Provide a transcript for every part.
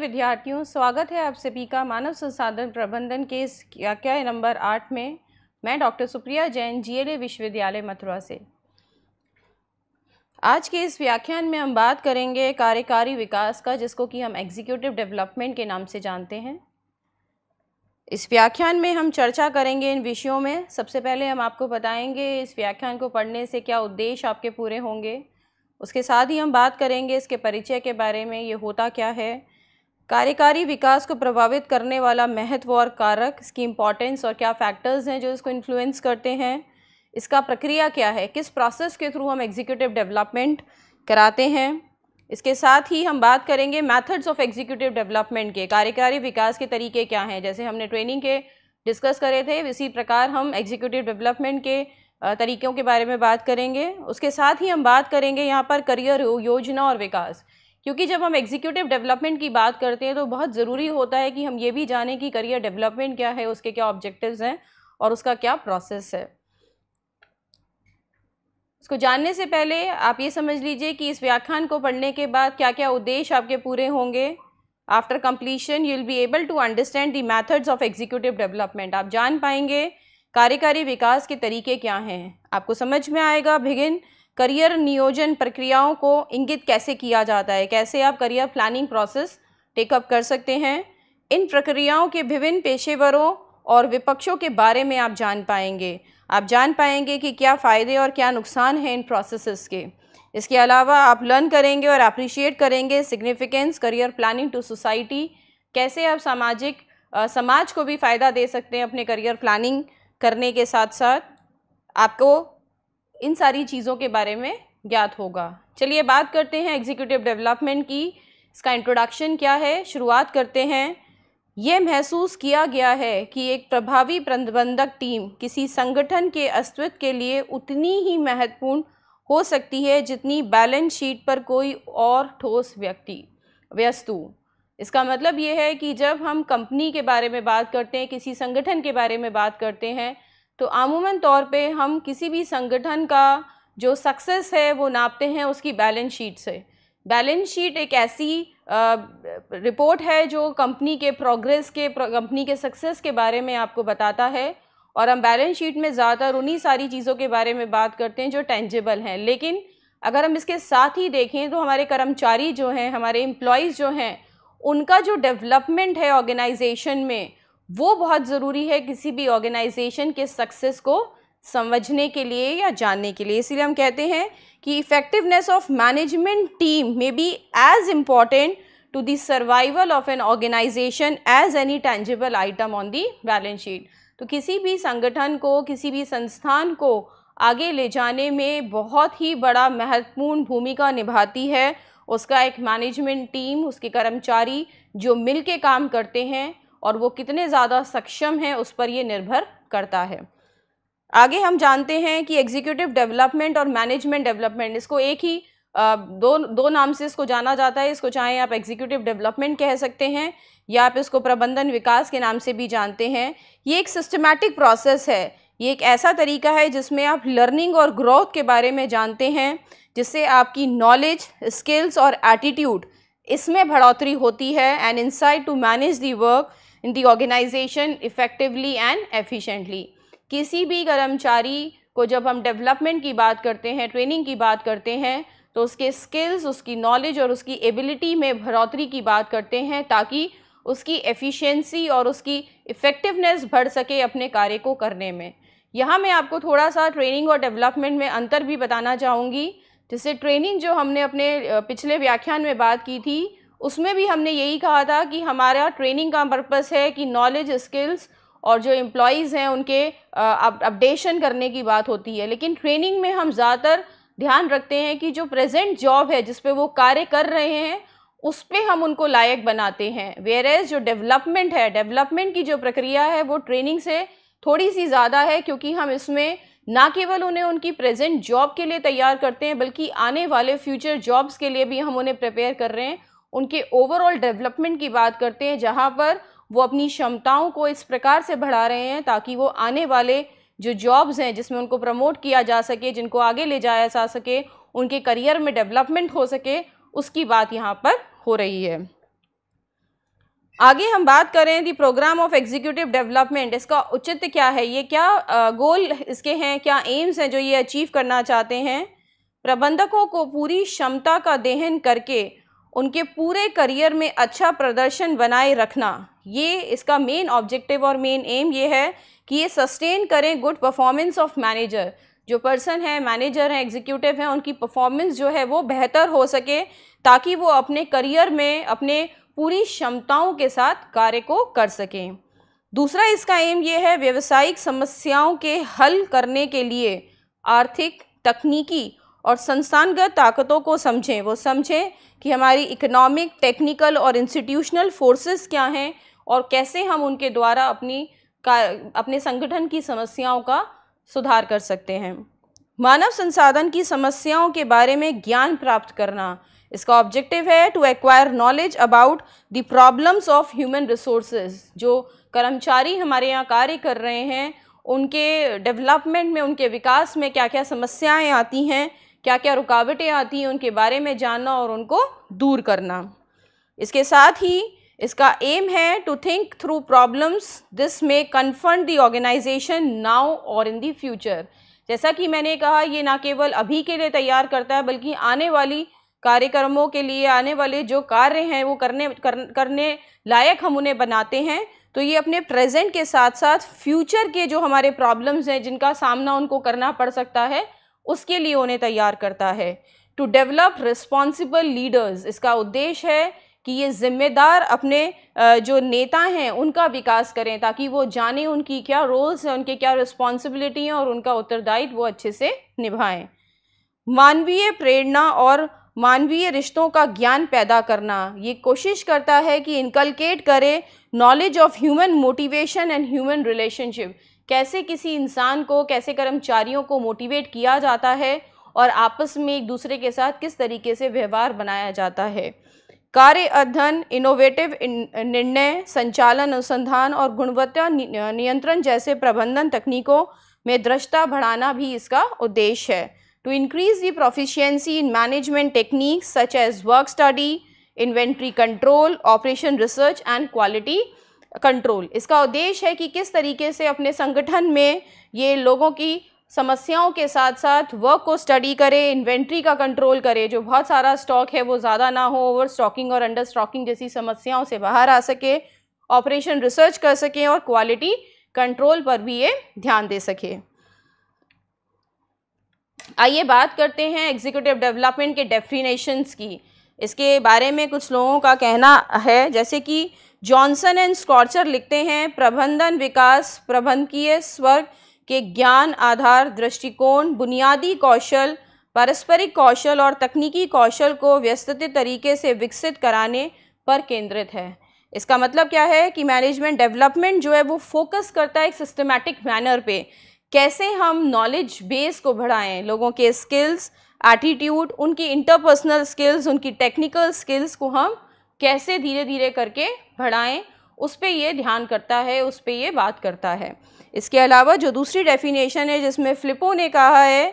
विद्यार्थियों स्वागत है आप सभी का मानव संसाधन प्रबंधन के इस नंबर आठ में मैं डॉक्टर सुप्रिया जैन जीएलए विश्वविद्यालय मथुरा से आज के इस व्याख्यान में हम बात करेंगे कार्यकारी विकास का जिसको कि हम एग्जीक्यूटिव डेवलपमेंट के नाम से जानते हैं इस व्याख्यान में हम चर्चा करेंगे इन विषयों में सबसे पहले हम आपको बताएंगे इस व्याख्यान को पढ़ने से क्या उद्देश्य आपके पूरे होंगे उसके साथ ही हम बात करेंगे इसके परिचय के बारे में ये होता क्या है कार्यकारी विकास को प्रभावित करने वाला महत्व और कारक इसकी इम्पॉर्टेंस और क्या फैक्टर्स हैं जो इसको इन्फ्लुएंस करते हैं इसका प्रक्रिया क्या है किस प्रोसेस के थ्रू हम एग्जीक्यूटिव डेवलपमेंट कराते हैं इसके साथ ही हम बात करेंगे मेथड्स ऑफ एग्जीक्यूटिव डेवलपमेंट के कार्यकारी विकास के तरीके क्या हैं जैसे हमने ट्रेनिंग के डिस्कस करे थे इसी प्रकार हम एग्जीक्यूटिव डेवलपमेंट के तरीक़ों के बारे में बात करेंगे उसके साथ ही हम बात करेंगे यहाँ पर करियर योजना और विकास क्योंकि जब हम एग्जीक्यूटिव डेवलपमेंट की बात करते हैं तो बहुत ज़रूरी होता है कि हम ये भी जाने कि करियर डेवलपमेंट क्या है उसके क्या ऑब्जेक्टिव्स हैं और उसका क्या प्रोसेस है इसको जानने से पहले आप ये समझ लीजिए कि इस व्याख्यान को पढ़ने के बाद क्या क्या उद्देश्य आपके पूरे होंगे after completion you will be able to understand the methods of executive development आप जान पाएंगे कार्यकारी विकास के तरीके क्या हैं आपको समझ में आएगा बिगिन करियर नियोजन प्रक्रियाओं को इंगित कैसे किया जाता है कैसे आप करियर प्लानिंग प्रोसेस टेकअप कर सकते हैं इन प्रक्रियाओं के विभिन्न पेशेवरों और विपक्षों के बारे में आप जान पाएंगे आप जान पाएंगे कि क्या फ़ायदे और क्या नुकसान हैं इन प्रोसेसेस के इसके अलावा आप लर्न करेंगे और अप्रिशिएट करेंगे significance career planning to society कैसे आप सामाजिक आ, समाज को भी फ़ायदा दे सकते हैं अपने करियर प्लानिंग करने के साथ साथ आपको इन सारी चीज़ों के बारे में ज्ञात होगा चलिए बात करते हैं एग्जीक्यूटिव डेवलपमेंट की इसका इंट्रोडक्शन क्या है शुरुआत करते हैं ये महसूस किया गया है कि एक प्रभावी प्रबंधक टीम किसी संगठन के अस्तित्व के लिए उतनी ही महत्वपूर्ण हो सकती है जितनी बैलेंस शीट पर कोई और ठोस व्यक्ति व्यस्तु इसका मतलब ये है कि जब हम कंपनी के बारे में बात करते हैं किसी संगठन के बारे में बात करते हैं तो आमूमन तौर पे हम किसी भी संगठन का जो सक्सेस है वो नापते हैं उसकी बैलेंस शीट से बैलेंस शीट एक ऐसी रिपोर्ट है जो कंपनी के प्रोग्रेस के कंपनी के सक्सेस के बारे में आपको बताता है और हम बैलेंस शीट में ज़्यादातर उन्हीं सारी चीज़ों के बारे में बात करते हैं जो टेंजेबल हैं लेकिन अगर हम इसके साथ ही देखें तो हमारे कर्मचारी जो हैं हमारे एम्प्लॉयज़ जो हैं उनका जो डेवलपमेंट है ऑर्गेनाइजेशन में वो बहुत ज़रूरी है किसी भी ऑर्गेनाइजेशन के सक्सेस को समझने के लिए या जानने के लिए इसलिए हम कहते हैं कि effectiveness of management team may be as important to the survival of an organisation as any tangible item on the balance sheet तो किसी भी संगठन को किसी भी संस्थान को आगे ले जाने में बहुत ही बड़ा महत्वपूर्ण भूमिका निभाती है उसका एक मैनेजमेंट टीम उसके कर्मचारी जो मिल के काम करते हैं और वो कितने ज़्यादा सक्षम हैं उस पर ये निर्भर करता है आगे हम जानते हैं कि एग्जीक्यूटिव डेवलपमेंट और मैनेजमेंट डेवलपमेंट इसको एक ही दो दो नाम से इसको जाना जाता है इसको चाहे आप एग्जीक्यूटिव डेवलपमेंट कह सकते हैं या आप इसको प्रबंधन विकास के नाम से भी जानते हैं ये एक सिस्टमैटिक प्रोसेस है ये एक ऐसा तरीका है जिसमें आप लर्निंग और ग्रोथ के बारे में जानते हैं जिससे आपकी नॉलेज स्किल्स और एटीट्यूड इसमें बढ़ोतरी होती है and inside to manage the work in the organisation effectively and efficiently किसी भी कर्मचारी को जब हम डेवलपमेंट की बात करते हैं ट्रेनिंग की बात करते हैं तो उसके स्किल्स उसकी नॉलेज और उसकी एबिलिटी में बढ़ोतरी की बात करते हैं ताकि उसकी एफिशिएंसी और उसकी इफ़ेक्टिवनेस बढ़ सके अपने कार्य को करने में यहाँ मैं आपको थोड़ा सा ट्रेनिंग और डेवलपमेंट में अंतर भी बताना चाहूँगी जैसे ट्रेनिंग जो हमने अपने पिछले व्याख्यान में बात की थी उसमें भी हमने यही कहा था कि हमारा ट्रेनिंग का पर्पज़ है कि नॉलेज स्किल्स और जो एम्प्लॉयज़ हैं उनके अपडेशन करने की बात होती है लेकिन ट्रेनिंग में हम ज़्यादातर ध्यान रखते हैं कि जो प्रेजेंट जॉब है जिस पे वो कार्य कर रहे हैं उस पर हम उनको लायक बनाते हैं वेयर एज जो डेवलपमेंट है डेवलपमेंट की जो प्रक्रिया है वो ट्रेनिंग से थोड़ी सी ज़्यादा है क्योंकि हम इसमें ना केवल उन्हें उनकी प्रेजेंट जॉब के लिए तैयार करते हैं बल्कि आने वाले फ्यूचर जॉब्स के लिए भी हम उन्हें प्रिपेयर कर रहे हैं उनके ओवरऑल डेवलपमेंट की बात करते हैं जहाँ पर वो अपनी क्षमताओं को इस प्रकार से बढ़ा रहे हैं ताकि वो आने वाले जो जॉब्स हैं जिसमें उनको प्रमोट किया जा सके जिनको आगे ले जाया जा सके उनके करियर में डेवलपमेंट हो सके उसकी बात यहाँ पर हो रही है आगे हम बात करें the programme of executive development इसका उचित क्या है ये क्या गोल इसके हैं क्या एम्स हैं जो ये अचीव करना चाहते हैं प्रबंधकों को पूरी क्षमता का दहन करके उनके पूरे करियर में अच्छा प्रदर्शन बनाए रखना ये इसका मेन ऑब्जेक्टिव और मेन एम ये है कि ये सस्टेन करें गुड परफॉर्मेंस ऑफ मैनेजर जो पर्सन है मैनेजर हैं एग्जीक्यूटिव हैं उनकी परफॉर्मेंस जो है वो बेहतर हो सके ताकि वो अपने करियर में अपने पूरी क्षमताओं के साथ कार्य को कर सकें दूसरा इसका एम ये है व्यवसायिक समस्याओं के हल करने के लिए आर्थिक तकनीकी और संस्थानगत ताकतों को समझें वो समझें कि हमारी इकोनॉमिक टेक्निकल और इंस्टीट्यूशनल फोर्सेस क्या हैं और कैसे हम उनके द्वारा अपनी का अपने संगठन की समस्याओं का सुधार कर सकते हैं मानव संसाधन की समस्याओं के बारे में ज्ञान प्राप्त करना इसका ऑब्जेक्टिव है to acquire knowledge about the problems of human resources जो कर्मचारी हमारे यहाँ कार्य कर रहे हैं उनके डेवलपमेंट में उनके विकास में क्या क्या समस्याएं आती हैं क्या क्या रुकावटें आती हैं उनके बारे में जानना और उनको दूर करना इसके साथ ही इसका एम है to think through problems this may confront the organisation now और इन दी फ्यूचर जैसा कि मैंने कहा ये ना केवल अभी के लिए तैयार करता है बल्कि आने वाली कार्यक्रमों के लिए आने वाले जो कार्य हैं वो करने कर, करने लायक हम उन्हें बनाते हैं तो ये अपने प्रेजेंट के साथ साथ फ्यूचर के जो हमारे प्रॉब्लम्स हैं जिनका सामना उनको करना पड़ सकता है उसके लिए उन्हें तैयार करता है टू डेवलप रिस्पॉन्सिबल लीडर्स इसका उद्देश्य है कि ये ज़िम्मेदार अपने जो नेता हैं उनका विकास करें ताकि वो जाने उनकी क्या रोल्स हैं उनके क्या रिस्पॉन्सिबिलिटी हैं और उनका उत्तरदायित्व वो अच्छे से निभाएं मानवीय प्रेरणा और मानवीय रिश्तों का ज्ञान पैदा करना ये कोशिश करता है कि इनकलकेट करे knowledge of human motivation and human relationship कैसे किसी इंसान को कैसे कर्मचारियों को मोटिवेट किया जाता है और आपस में एक दूसरे के साथ किस तरीके से व्यवहार बनाया जाता है कार्य अध्ययन इनोवेटिव निर्णय संचालन अनुसंधान और गुणवत्ता नियंत्रण जैसे प्रबंधन तकनीकों में दृष्टा बढ़ाना भी इसका उद्देश्य है to increase the proficiency in management techniques such as work study inventory control operation research and quality control इसका उद्देश्य है कि किस तरीके से अपने संगठन में ये लोगों की समस्याओं के साथ साथ वर्क को स्टडी करें इन्वेंट्री का कंट्रोल करें जो बहुत सारा स्टॉक है वो ज़्यादा ना हो ओवर स्टॉकिंग और अंडर स्टॉकिंग जैसी समस्याओं से बाहर आ सके ऑपरेशन रिसर्च कर सकें और क्वालिटी कंट्रोल पर भी ये ध्यान दे सकें आइए बात करते हैं एग्जीक्यूटिव डेवलपमेंट के डेफिनेशंस की इसके बारे में कुछ लोगों का कहना है जैसे कि जॉनसन एंड स्कॉर्चर लिखते हैं प्रबंधन विकास प्रबंधकीय स्वर्ग के ज्ञान आधार दृष्टिकोण बुनियादी कौशल पारस्परिक कौशल और तकनीकी कौशल को व्यस्त तरीके से विकसित कराने पर केंद्रित है इसका मतलब क्या है कि मैनेजमेंट डेवलपमेंट जो है वो फोकस करता है एक सिस्टमैटिक मैनर पे कैसे हम नॉलेज बेस को बढ़ाएं लोगों के स्किल्स एटीट्यूड उनकी इंटरपर्सनल स्किल्स उनकी टेक्निकल स्किल्स को हम कैसे धीरे धीरे करके बढ़ाएं उस पर ये ध्यान करता है उस पर ये बात करता है इसके अलावा जो दूसरी डेफिनेशन है जिसमें फ़्लिपो ने कहा है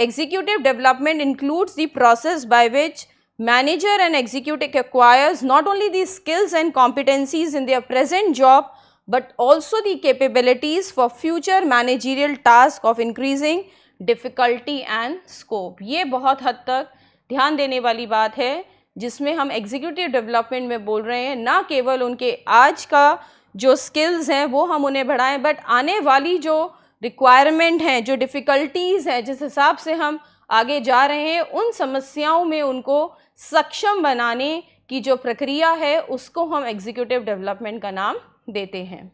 executive development includes the process by which manager and executive acquires not only the skills and competencies in their present job but also the capabilities for future managerial task of increasing difficulty and scope ये बहुत हद तक ध्यान देने वाली बात है जिसमें हम एग्जीक्यूटिव डेवलपमेंट में बोल रहे हैं ना केवल उनके आज का जो स्किल्स हैं वो हम उन्हें बढ़ाएं बट आने वाली जो रिक्वायरमेंट हैं जो डिफ़िकल्टीज़ हैं जिस हिसाब से हम आगे जा रहे हैं उन समस्याओं में उनको सक्षम बनाने की जो प्रक्रिया है उसको हम एग्जीक्यूटिव डेवलपमेंट का नाम देते हैं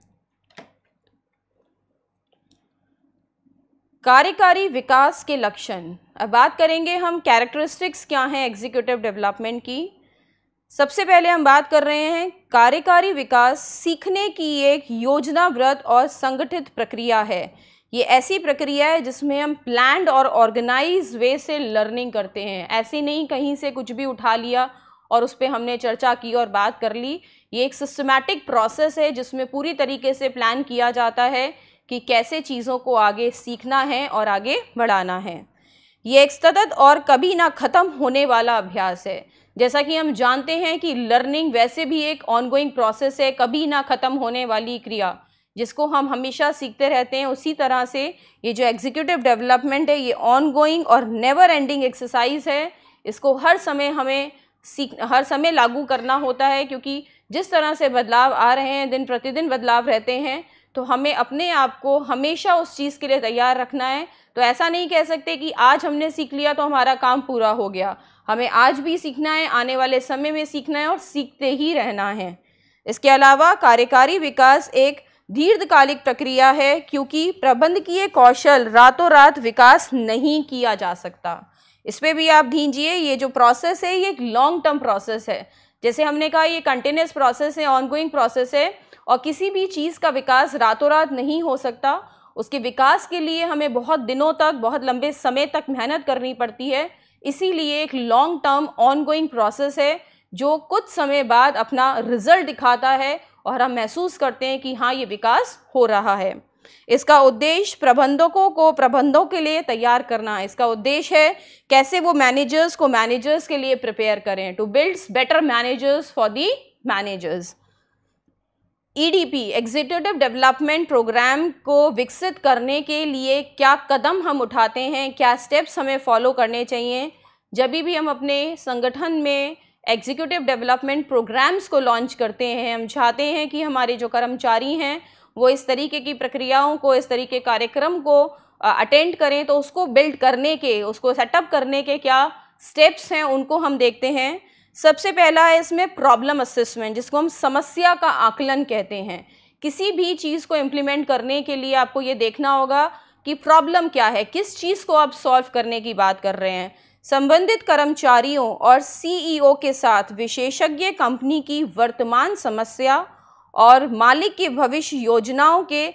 कार्यकारी विकास के लक्षण अब बात करेंगे हम कैरेक्टरिस्टिक्स क्या हैं एग्जीक्यूटिव डेवलपमेंट की सबसे पहले हम बात कर रहे हैं कार्यकारी विकास सीखने की एक योजनाव्रत और संगठित प्रक्रिया है ये ऐसी प्रक्रिया है जिसमें हम प्लान्ड और ऑर्गेनाइज वे से लर्निंग करते हैं ऐसे नहीं कहीं से कुछ भी उठा लिया और उस पर हमने चर्चा की और बात कर ली ये एक सिस्टमैटिक प्रोसेस है जिसमें पूरी तरीके से प्लान किया जाता है कि कैसे चीज़ों को आगे सीखना है और आगे बढ़ाना है ये एक सतत और कभी ना ख़त्म होने वाला अभ्यास है जैसा कि हम जानते हैं कि लर्निंग वैसे भी एक ऑनगोइंग प्रोसेस है कभी ना ख़त्म होने वाली क्रिया जिसको हम हमेशा सीखते रहते हैं उसी तरह से ये जो एग्जीक्यूटिव डेवलपमेंट है ये ऑनगोइंग और नेवर एंडिंग एक्सरसाइज है इसको हर समय हमें सीख हर समय लागू करना होता है क्योंकि जिस तरह से बदलाव आ रहे हैं दिन प्रतिदिन बदलाव रहते हैं तो हमें अपने आप को हमेशा उस चीज़ के लिए तैयार रखना है तो ऐसा नहीं कह सकते कि आज हमने सीख लिया तो हमारा काम पूरा हो गया हमें आज भी सीखना है आने वाले समय में सीखना है और सीखते ही रहना है इसके अलावा कार्यकारी विकास एक दीर्घकालिक प्रक्रिया है क्योंकि प्रबंधकीय कौशल रातों रात विकास नहीं किया जा सकता इस पर भी आप ढींजिए ये जो प्रोसेस है ये एक लॉन्ग टर्म प्रोसेस है जैसे हमने कहा ये कंटिन्यूस प्रोसेस है ऑनगोइंग प्रोसेस है और किसी भी चीज़ का विकास रातों रात नहीं हो सकता उसके विकास के लिए हमें बहुत दिनों तक बहुत लंबे समय तक मेहनत करनी पड़ती है इसीलिए एक लॉन्ग टर्म ऑनगोइंग प्रोसेस है जो कुछ समय बाद अपना रिजल्ट दिखाता है और हम महसूस करते हैं कि हाँ ये विकास हो रहा है इसका उद्देश्य प्रबंधकों को प्रबंधों के लिए तैयार करना है इसका उद्देश्य है कैसे वो मैनेजर्स को मैनेजर्स के लिए प्रिपेयर करें to builds better managers for the managers EDP executive development programme को विकसित करने के लिए क्या कदम हम उठाते हैं क्या स्टेप्स हमें फॉलो करने चाहिए जब भी हम अपने संगठन में एग्जीक्यूटिव डेवलपमेंट प्रोग्राम्स को लॉन्च करते हैं हम चाहते हैं कि हमारे जो कर्मचारी हैं वो इस तरीके की प्रक्रियाओं को इस तरीके कार्यक्रम को अटेंड करें तो उसको बिल्ड करने के उसको सेटअप करने के क्या स्टेप्स हैं उनको हम देखते हैं सबसे पहला है इसमें प्रॉब्लम असेसमेंट जिसको हम समस्या का आकलन कहते हैं किसी भी चीज़ को इम्प्लीमेंट करने के लिए आपको ये देखना होगा कि प्रॉब्लम क्या है किस चीज़ को आप सॉल्व करने की बात कर रहे हैं संबंधित कर्मचारियों और सीईओ e के साथ विशेषज्ञ कंपनी की वर्तमान समस्या और मालिक की भविष्य योजनाओं के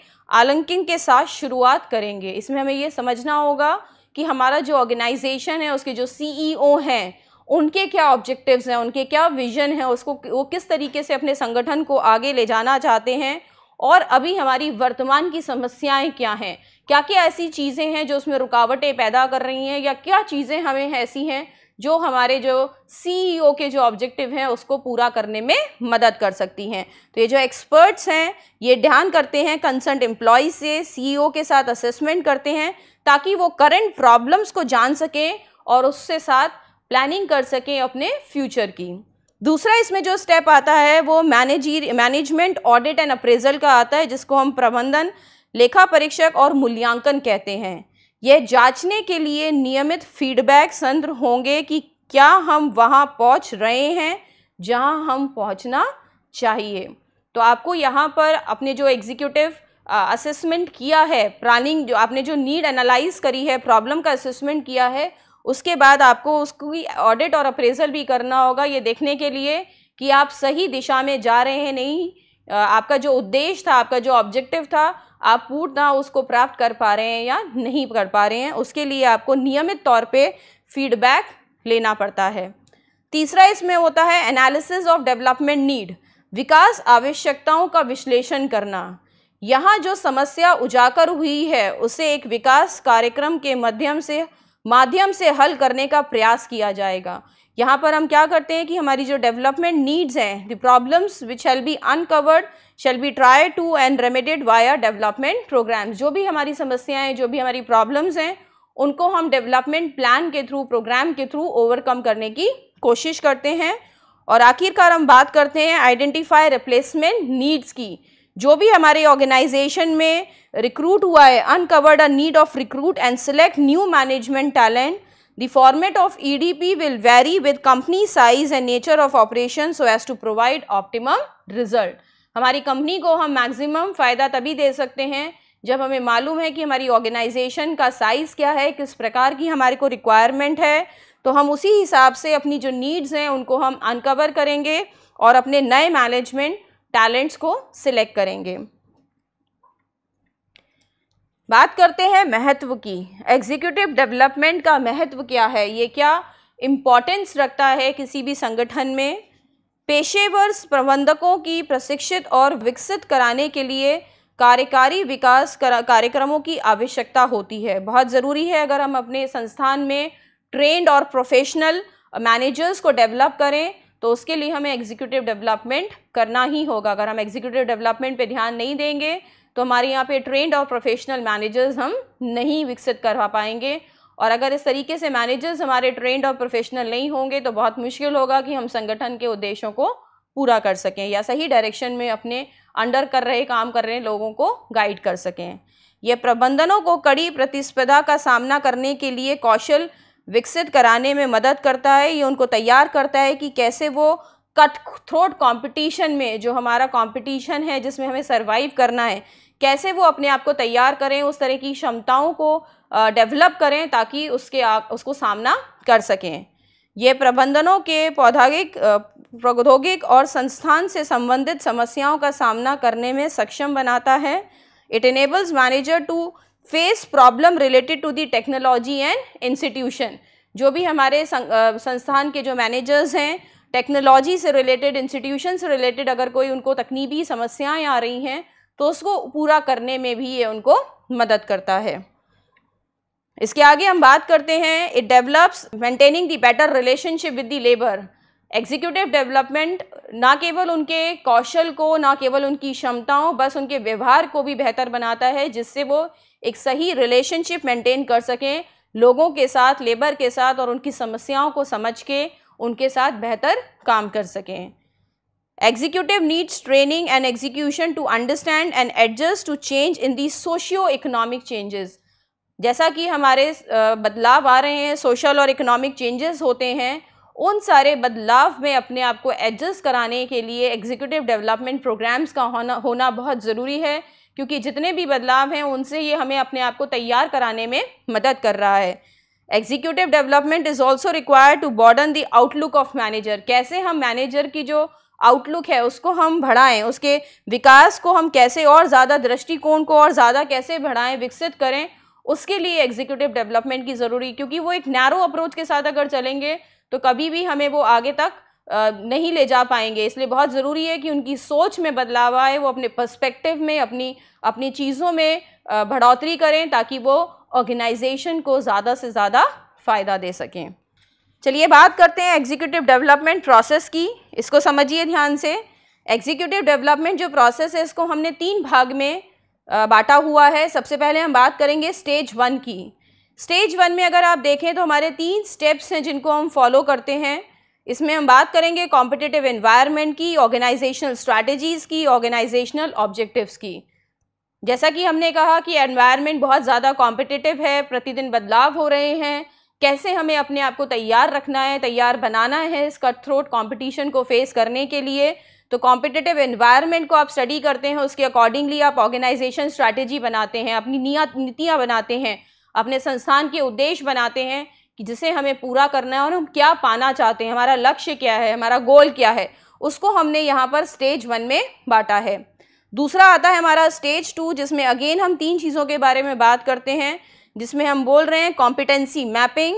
आलंकन के साथ शुरुआत करेंगे इसमें हमें ये समझना होगा कि हमारा जो ऑर्गेनाइजेशन है उसके जो सीईओ e हैं उनके क्या ऑब्जेक्टिव्स हैं उनके क्या विजन है उसको वो किस तरीके से अपने संगठन को आगे ले जाना चाहते हैं और अभी हमारी वर्तमान की समस्याएं क्या हैं क्या क्या ऐसी चीज़ें हैं जो उसमें रुकावटें पैदा कर रही हैं या क्या चीज़ें हमें ऐसी हैं जो हमारे जो सीईओ e के जो ऑब्जेक्टिव हैं उसको पूरा करने में मदद कर सकती हैं तो ये जो एक्सपर्ट्स हैं ये ध्यान करते हैं कंसर्ट एम्प्लॉय से सीईओ e के साथ असेसमेंट करते हैं ताकि वो करंट प्रॉब्लम्स को जान सकें और उससे साथ प्लानिंग कर सकें अपने फ्यूचर की दूसरा इसमें जो स्टेप आता है वो managerial management audit and appraisal का आता है जिसको हम प्रबंधन लेखा परीक्षक और मूल्यांकन कहते हैं यह जांचने के लिए नियमित फीडबैक संद्र होंगे कि क्या हम वहाँ पहुँच रहे हैं जहाँ हम पहुँचना चाहिए तो आपको यहाँ पर अपने जो एग्जीक्यूटिव असेसमेंट किया है प्लानिंग जो आपने जो नीड एनालाइज करी है प्रॉब्लम का असेसमेंट किया है उसके बाद आपको उसकी ऑडिट और अप्रेजल भी करना होगा ये देखने के लिए कि आप सही दिशा में जा रहे हैं नहीं आपका जो उद्देश्य था आपका जो ऑब्जेक्टिव था आप पूर्ण उसको प्राप्त कर पा रहे हैं या नहीं कर पा रहे हैं उसके लिए आपको नियमित तौर पे फीडबैक लेना पड़ता है तीसरा इसमें होता है एनालिसिस ऑफ डेवलपमेंट नीड विकास आवश्यकताओं का विश्लेषण करना यहाँ जो समस्या उजागर हुई है उसे एक विकास कार्यक्रम के माध्यम से माध्यम से हल करने का प्रयास किया जाएगा यहाँ पर हम क्या करते हैं कि हमारी जो डेवलपमेंट नीड्स हैं the problems which will be uncovered shall be try to and remedied via development programme जो भी हमारी समस्याएं जो भी हमारी प्रॉब्लम्स हैं उनको हम डेवलपमेंट प्लान के थ्रू प्रोग्राम के थ्रू ओवरकम करने की कोशिश करते हैं और आखिरकार हम बात करते हैं आइडेंटिफाई रिप्लेसमेंट नीड्स की जो भी हमारे ऑर्गेनाइजेशन में रिक्रूट हुआ है uncovered a need of recruit and select new management talent of E D P will vary with company size and nature of operation so as to provide optimum result हमारी company को हम maximum फ़ायदा तभी दे सकते हैं जब हमें मालूम है कि हमारी ऑर्गेनाइजेशन का साइज़ क्या है किस प्रकार की हमारे को रिक्वायरमेंट है तो हम उसी हिसाब से अपनी जो नीड्स हैं उनको हम अनकवर करेंगे और अपने नए मैनेजमेंट टैलेंट्स को सिलेक्ट करेंगे बात करते हैं महत्व की एग्जीक्यूटिव डेवलपमेंट का महत्व क्या है ये क्या इम्पॉर्टेंस रखता है किसी भी संगठन में पेशेवर प्रबंधकों की प्रशिक्षित और विकसित कराने के लिए कार्यकारी विकास कार्यक्रमों की आवश्यकता होती है बहुत ज़रूरी है अगर हम अपने संस्थान में ट्रेंड और प्रोफेशनल मैनेजर्स को डेवलप करें तो उसके लिए हमें एग्जीक्यूटिव डेवलपमेंट करना ही होगा अगर हम एग्जीक्यूटिव डेवलपमेंट पे ध्यान नहीं देंगे तो हमारे यहाँ पे ट्रेंड और प्रोफेशनल मैनेजर्स हम नहीं विकसित करवा पाएंगे और अगर इस तरीके से मैनेजर्स हमारे ट्रेंड और प्रोफेशनल नहीं होंगे तो बहुत मुश्किल होगा कि हम संगठन के उद्देश्यों को पूरा कर सकें या सही डायरेक्शन में अपने अंडर कर रहे काम कर रहे लोगों को गाइड कर सकें यह प्रबंधनों को कड़ी प्रतिस्पर्धा का सामना करने के लिए कौशल विकसित कराने में मदद करता है ये उनको तैयार करता है कि कैसे वो कट थ्रोट कॉम्पिटिशन में जो हमारा कॉम्पिटिशन है जिसमें हमें सर्वाइव करना है कैसे वो अपने आप को तैयार करें उस तरह की क्षमताओं को डेवलप करें ताकि उसके आप उसको सामना कर सकें ये प्रबंधनों के पौधागिक प्रौद्योगिक और संस्थान से संबंधित समस्याओं का सामना करने में सक्षम बनाता है it enables manager to face problem related to the technology and institution जो भी हमारे संस्थान के जो मैनेजर्स हैं टेक्नोलॉजी से रिलेटेड इंस्टीट्यूशन से रिलेटेड अगर कोई उनको तकनीकी समस्याएं आ रही हैं तो उसको पूरा करने में भी ये उनको मदद करता है इसके आगे हम बात करते हैं it develops maintaining the better relationship with the labour executive development ना केवल उनके कौशल को ना केवल उनकी क्षमताओं बस उनके व्यवहार को भी बेहतर बनाता है जिससे वो एक सही रिलेशनशिप मेंटेन कर सकें लोगों के साथ लेबर के साथ और उनकी समस्याओं को समझ के उनके साथ बेहतर काम कर सकें executive needs training and execution to understand and adjust to change in the socio economic changes जैसा कि हमारे बदलाव आ रहे हैं सोशल और इकोनॉमिक चेंजेस होते हैं उन सारे बदलाव में अपने आप को एडजस्ट कराने के लिए एग्जीक्यूटिव डेवलपमेंट प्रोग्राम्स का होना होना बहुत ज़रूरी है क्योंकि जितने भी बदलाव हैं उनसे ये हमें अपने आप को तैयार कराने में मदद कर रहा है executive development is also require to broaden the outlook of manager कैसे हम मैनेजर की जो आउटलुक है उसको हम बढ़ाएं उसके विकास को हम कैसे और ज़्यादा दृष्टिकोण को और ज़्यादा कैसे बढ़ाएं विकसित करें उसके लिए एग्जीक्यूटिव डेवलपमेंट की ज़रूरी क्योंकि वो एक नैरो अप्रोच के साथ अगर चलेंगे तो कभी भी हमें वो आगे तक नहीं ले जा पाएंगे इसलिए बहुत ज़रूरी है कि उनकी सोच में बदलाव आए वो अपने पर्सपेक्टिव में अपनी अपनी चीज़ों में बढ़ोतरी करें ताकि वो ऑर्गेनाइजेशन को ज़्यादा से ज़्यादा फ़ायदा दे सकें चलिए बात करते हैं एग्जीक्यूटिव डेवलपमेंट प्रोसेस की इसको समझिए ध्यान से एग्जीक्यूटिव डेवलपमेंट जो प्रोसेस है इसको हमने तीन भाग में बांटा हुआ है सबसे पहले हम बात करेंगे स्टेज वन की स्टेज वन में अगर आप देखें तो हमारे तीन स्टेप्स हैं जिनको हम फॉलो करते हैं इसमें हम बात करेंगे कॉम्पिटिटिव एनवायरनमेंट की ऑर्गेनाइजेशनल स्ट्रैटेजीज़ की ऑर्गेनाइजेशनल ऑब्जेक्टिव्स की जैसा कि हमने कहा कि एनवायरनमेंट बहुत ज़्यादा कॉम्पिटिटिव है प्रतिदिन बदलाव हो रहे हैं कैसे हमें अपने आप को तैयार रखना है तैयार बनाना है इस कट थ्रोट कॉम्पिटिशन को फेस करने के लिए तो कॉम्पिटिटिव एनवायरनमेंट को आप स्टडी करते हैं उसके अकॉर्डिंगली आप ऑर्गेनाइजेशन स्ट्रैटेजी बनाते हैं अपनी नीतियाँ बनाते हैं अपने संस्थान के उद्देश्य बनाते हैं कि जिसे हमें पूरा करना है और हम क्या पाना चाहते हैं हमारा लक्ष्य क्या है हमारा गोल क्या है उसको हमने यहाँ पर स्टेज वन में बांटा है दूसरा आता है हमारा स्टेज टू जिसमें अगेन हम तीन चीज़ों के बारे में बात करते हैं जिसमें हम बोल रहे हैं competency mapping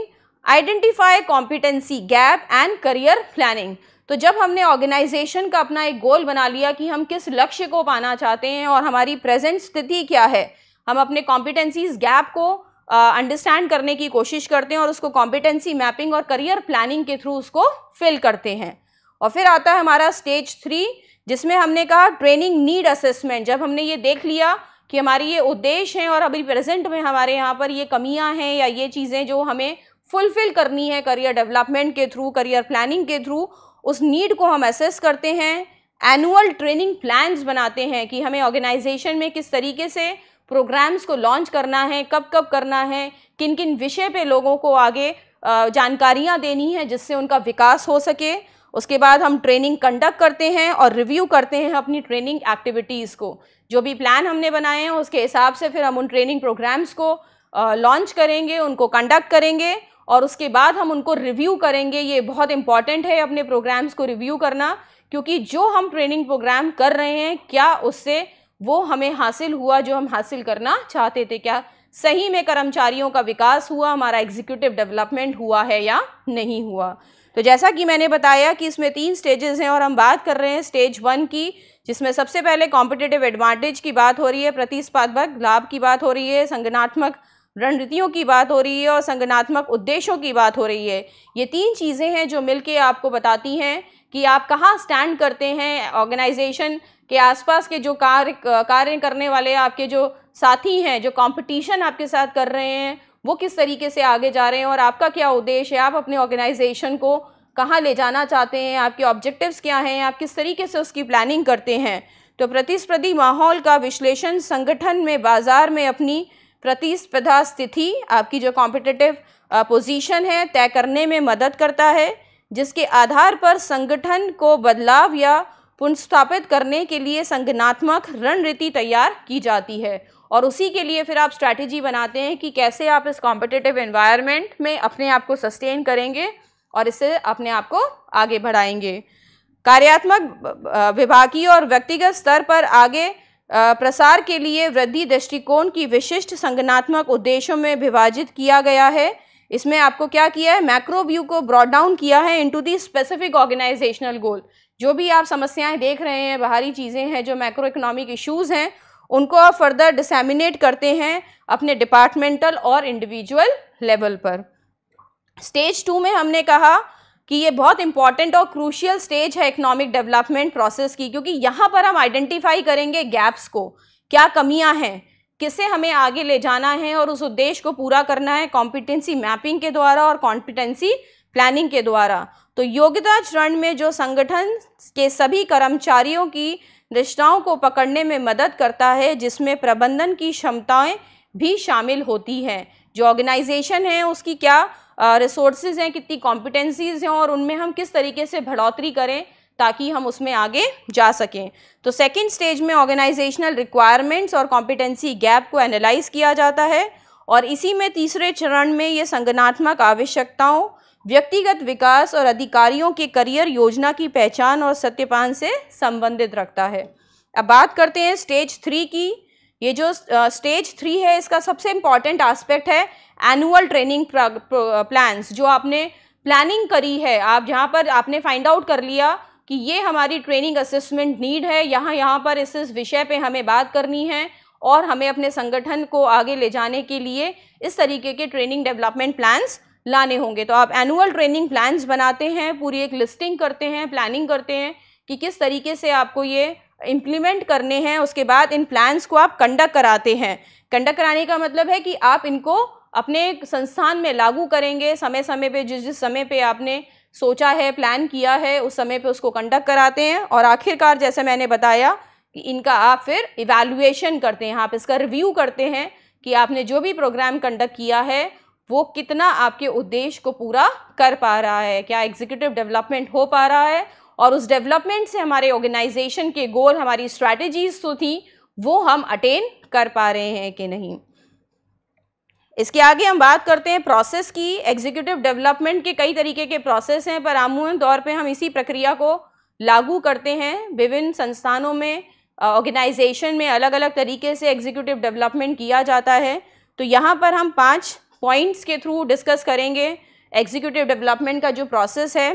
identify competency gap and career planning तो जब हमने ऑर्गेनाइजेशन का अपना एक गोल बना लिया कि हम किस लक्ष्य को पाना चाहते हैं और हमारी प्रेजेंट स्थिति क्या है हम अपने कॉम्पिटेंसीज गैप को अंडरस्टैंड करने की कोशिश करते हैं और उसको कॉम्पिटेंसी मैपिंग और करियर प्लानिंग के थ्रू उसको फिल करते हैं और फिर आता है हमारा स्टेज थ्री जिसमें हमने कहा ट्रेनिंग नीड असेसमेंट जब हमने ये देख लिया कि हमारी ये उद्देश्य हैं और अभी प्रेजेंट में हमारे यहाँ पर ये कमियाँ हैं या ये चीज़ें जो हमें फुलफ़िल करनी है करियर डेवलपमेंट के थ्रू करियर प्लानिंग के थ्रू उस नीड को हम असेस करते हैं एनुअल ट्रेनिंग प्लान्स बनाते हैं कि हमें ऑर्गेनाइजेशन में किस तरीके से प्रोग्राम्स को लॉन्च करना है कब कब करना है किन किन विषय पे लोगों को आगे जानकारियाँ देनी है जिससे उनका विकास हो सके उसके बाद हम ट्रेनिंग कंडक्ट करते हैं और रिव्यू करते हैं अपनी ट्रेनिंग एक्टिविटीज़ को जो भी प्लान हमने बनाए हैं उसके हिसाब से फिर हम उन ट्रेनिंग प्रोग्राम्स को लॉन्च करेंगे उनको कंडक्ट करेंगे और उसके बाद हम उनको रिव्यू करेंगे ये बहुत इंपॉर्टेंट है अपने प्रोग्राम्स को रिव्यू करना क्योंकि जो हम ट्रेनिंग प्रोग्राम कर रहे हैं क्या उससे वो हमें हासिल हुआ जो हम हासिल करना चाहते थे क्या सही में कर्मचारियों का विकास हुआ हमारा एग्जीक्यूटिव डेवलपमेंट हुआ है या नहीं हुआ तो जैसा कि मैंने बताया कि इसमें तीन स्टेजेस हैं और हम बात कर रहे हैं स्टेज वन की जिसमें सबसे पहले कॉम्पिटेटिव एडवांटेज की बात हो रही है प्रतिस्पर्धक लाभ की बात हो रही है संगनात्मक रणनीतियों की बात हो रही है और संगनात्मक उद्देश्यों की बात हो रही है ये तीन चीज़ें हैं जो मिलके आपको बताती हैं कि आप कहाँ स्टैंड करते हैं ऑर्गेनाइजेशन के आसपास के जो कार्य कार्य करने वाले आपके जो साथी हैं जो कंपटीशन आपके साथ कर रहे हैं वो किस तरीके से आगे जा रहे हैं और आपका क्या उद्देश्य है आप अपने ऑर्गेनाइजेशन को कहाँ ले जाना चाहते हैं आपके ऑब्जेक्टिव्स क्या हैं आप किस तरीके से उसकी प्लानिंग करते हैं तो प्रतिस्पर्धी माहौल का विश्लेषण संगठन में बाजार में अपनी प्रतिस्पर्धा स्थिति आपकी जो कॉम्पिटिटिव पोजीशन है तय करने में मदद करता है जिसके आधार पर संगठन को बदलाव या पुनस्थापित करने के लिए संगनात्मक रणनीति तैयार की जाती है और उसी के लिए फिर आप स्ट्रैटेजी बनाते हैं कि कैसे आप इस कॉम्पिटिटिव एनवायरनमेंट में अपने आप को सस्टेन करेंगे और इससे अपने आप को आगे बढ़ाएंगे कार्यात्मक विभागीय और व्यक्तिगत स्तर पर आगे प्रसार के लिए वृद्धि दृष्टिकोण की विशिष्ट संगनात्मक उद्देश्यों में विभाजित किया गया है इसमें आपको क्या किया है मैक्रो व्यू को ब्रॉड डाउन किया है into the specific organisational goal जो भी आप समस्याएं देख रहे हैं बाहरी चीज़ें हैं जो मैक्रो इकोनॉमिक इश्यूज़ हैं उनको आप फर्दर डिसेमिनेट करते हैं अपने डिपार्टमेंटल और इंडिविजुअल लेवल पर स्टेज टू में हमने कहा कि ये बहुत इंपॉर्टेंट और क्रूशियल स्टेज है इकोनॉमिक डेवलपमेंट प्रोसेस की क्योंकि यहाँ पर हम आइडेंटिफाई करेंगे गैप्स को क्या कमियाँ हैं किसे हमें आगे ले जाना है और उस उद्देश्य को पूरा करना है कॉम्पिटेंसी मैपिंग के द्वारा और कॉम्पिटेंसी प्लानिंग के द्वारा तो योग्यता चरण में जो संगठन के सभी कर्मचारियों की रचनाओं को पकड़ने में मदद करता है जिसमें प्रबंधन की क्षमताएं भी शामिल होती हैं जो ऑर्गेनाइजेशन है उसकी क्या रिसोर्सेज हैं कितनी कॉम्पिटेंसीज हैं और उनमें हम किस तरीके से बढ़ोतरी करें ताकि हम उसमें आगे जा सकें तो सेकेंड स्टेज में ऑर्गेनाइजेशनल रिक्वायरमेंट्स और कॉम्पिटेंसी गैप को एनालाइज किया जाता है और इसी में तीसरे चरण में ये संगठनात्मक आवश्यकताओं व्यक्तिगत विकास और अधिकारियों के करियर योजना की पहचान और सत्यपान से संबंधित रखता है अब बात करते हैं स्टेज थ्री की ये जो स्टेज थ्री है इसका सबसे इम्पॉर्टेंट एस्पेक्ट है एनुअल ट्रेनिंग प्लान्स जो आपने प्लानिंग करी है आप जहाँ पर आपने फाइंड आउट कर लिया कि ये हमारी ट्रेनिंग असेसमेंट नीड है यहाँ यहाँ पर इस इस विषय पे हमें बात करनी है और हमें अपने संगठन को आगे ले जाने के लिए इस तरीके के ट्रेनिंग डेवलपमेंट प्लान्स लाने होंगे तो आप एनुअल ट्रेनिंग प्लान्स बनाते हैं पूरी एक लिस्टिंग करते हैं प्लानिंग करते हैं कि किस तरीके से आपको ये इम्प्लीमेंट करने हैं उसके बाद इन प्लान्स को आप कंडक्ट कराते हैं कंडक्ट कराने का मतलब है कि आप इनको अपने संस्थान में लागू करेंगे समय समय पे जिस जिस समय पे आपने सोचा है प्लान किया है उस समय पे उसको कंडक्ट कराते हैं और आखिरकार जैसे मैंने बताया कि इनका आप फिर इवेलुएशन करते हैं आप इसका रिव्यू करते हैं कि आपने जो भी प्रोग्राम कंडक्ट किया है वो कितना आपके उद्देश्य को पूरा कर पा रहा है क्या एग्जीक्यूटिव डेवलपमेंट हो पा रहा है और उस डेवलपमेंट से हमारे ऑर्गेनाइजेशन के गोल हमारी स्ट्रैटेजीज जो तो थी वो हम अटेन कर पा रहे हैं कि नहीं इसके आगे हम बात करते हैं प्रोसेस की एग्जीक्यूटिव डेवलपमेंट के कई तरीके के प्रोसेस हैं पर आमूमन तौर पे हम इसी प्रक्रिया को लागू करते हैं विभिन्न संस्थानों में ऑर्गेनाइजेशन में अलग अलग तरीके से एग्जीक्यूटिव डेवलपमेंट किया जाता है तो यहाँ पर हम पाँच पॉइंट्स के थ्रू डिस्कस करेंगे एग्जीक्यूटिव डेवलपमेंट का जो प्रोसेस है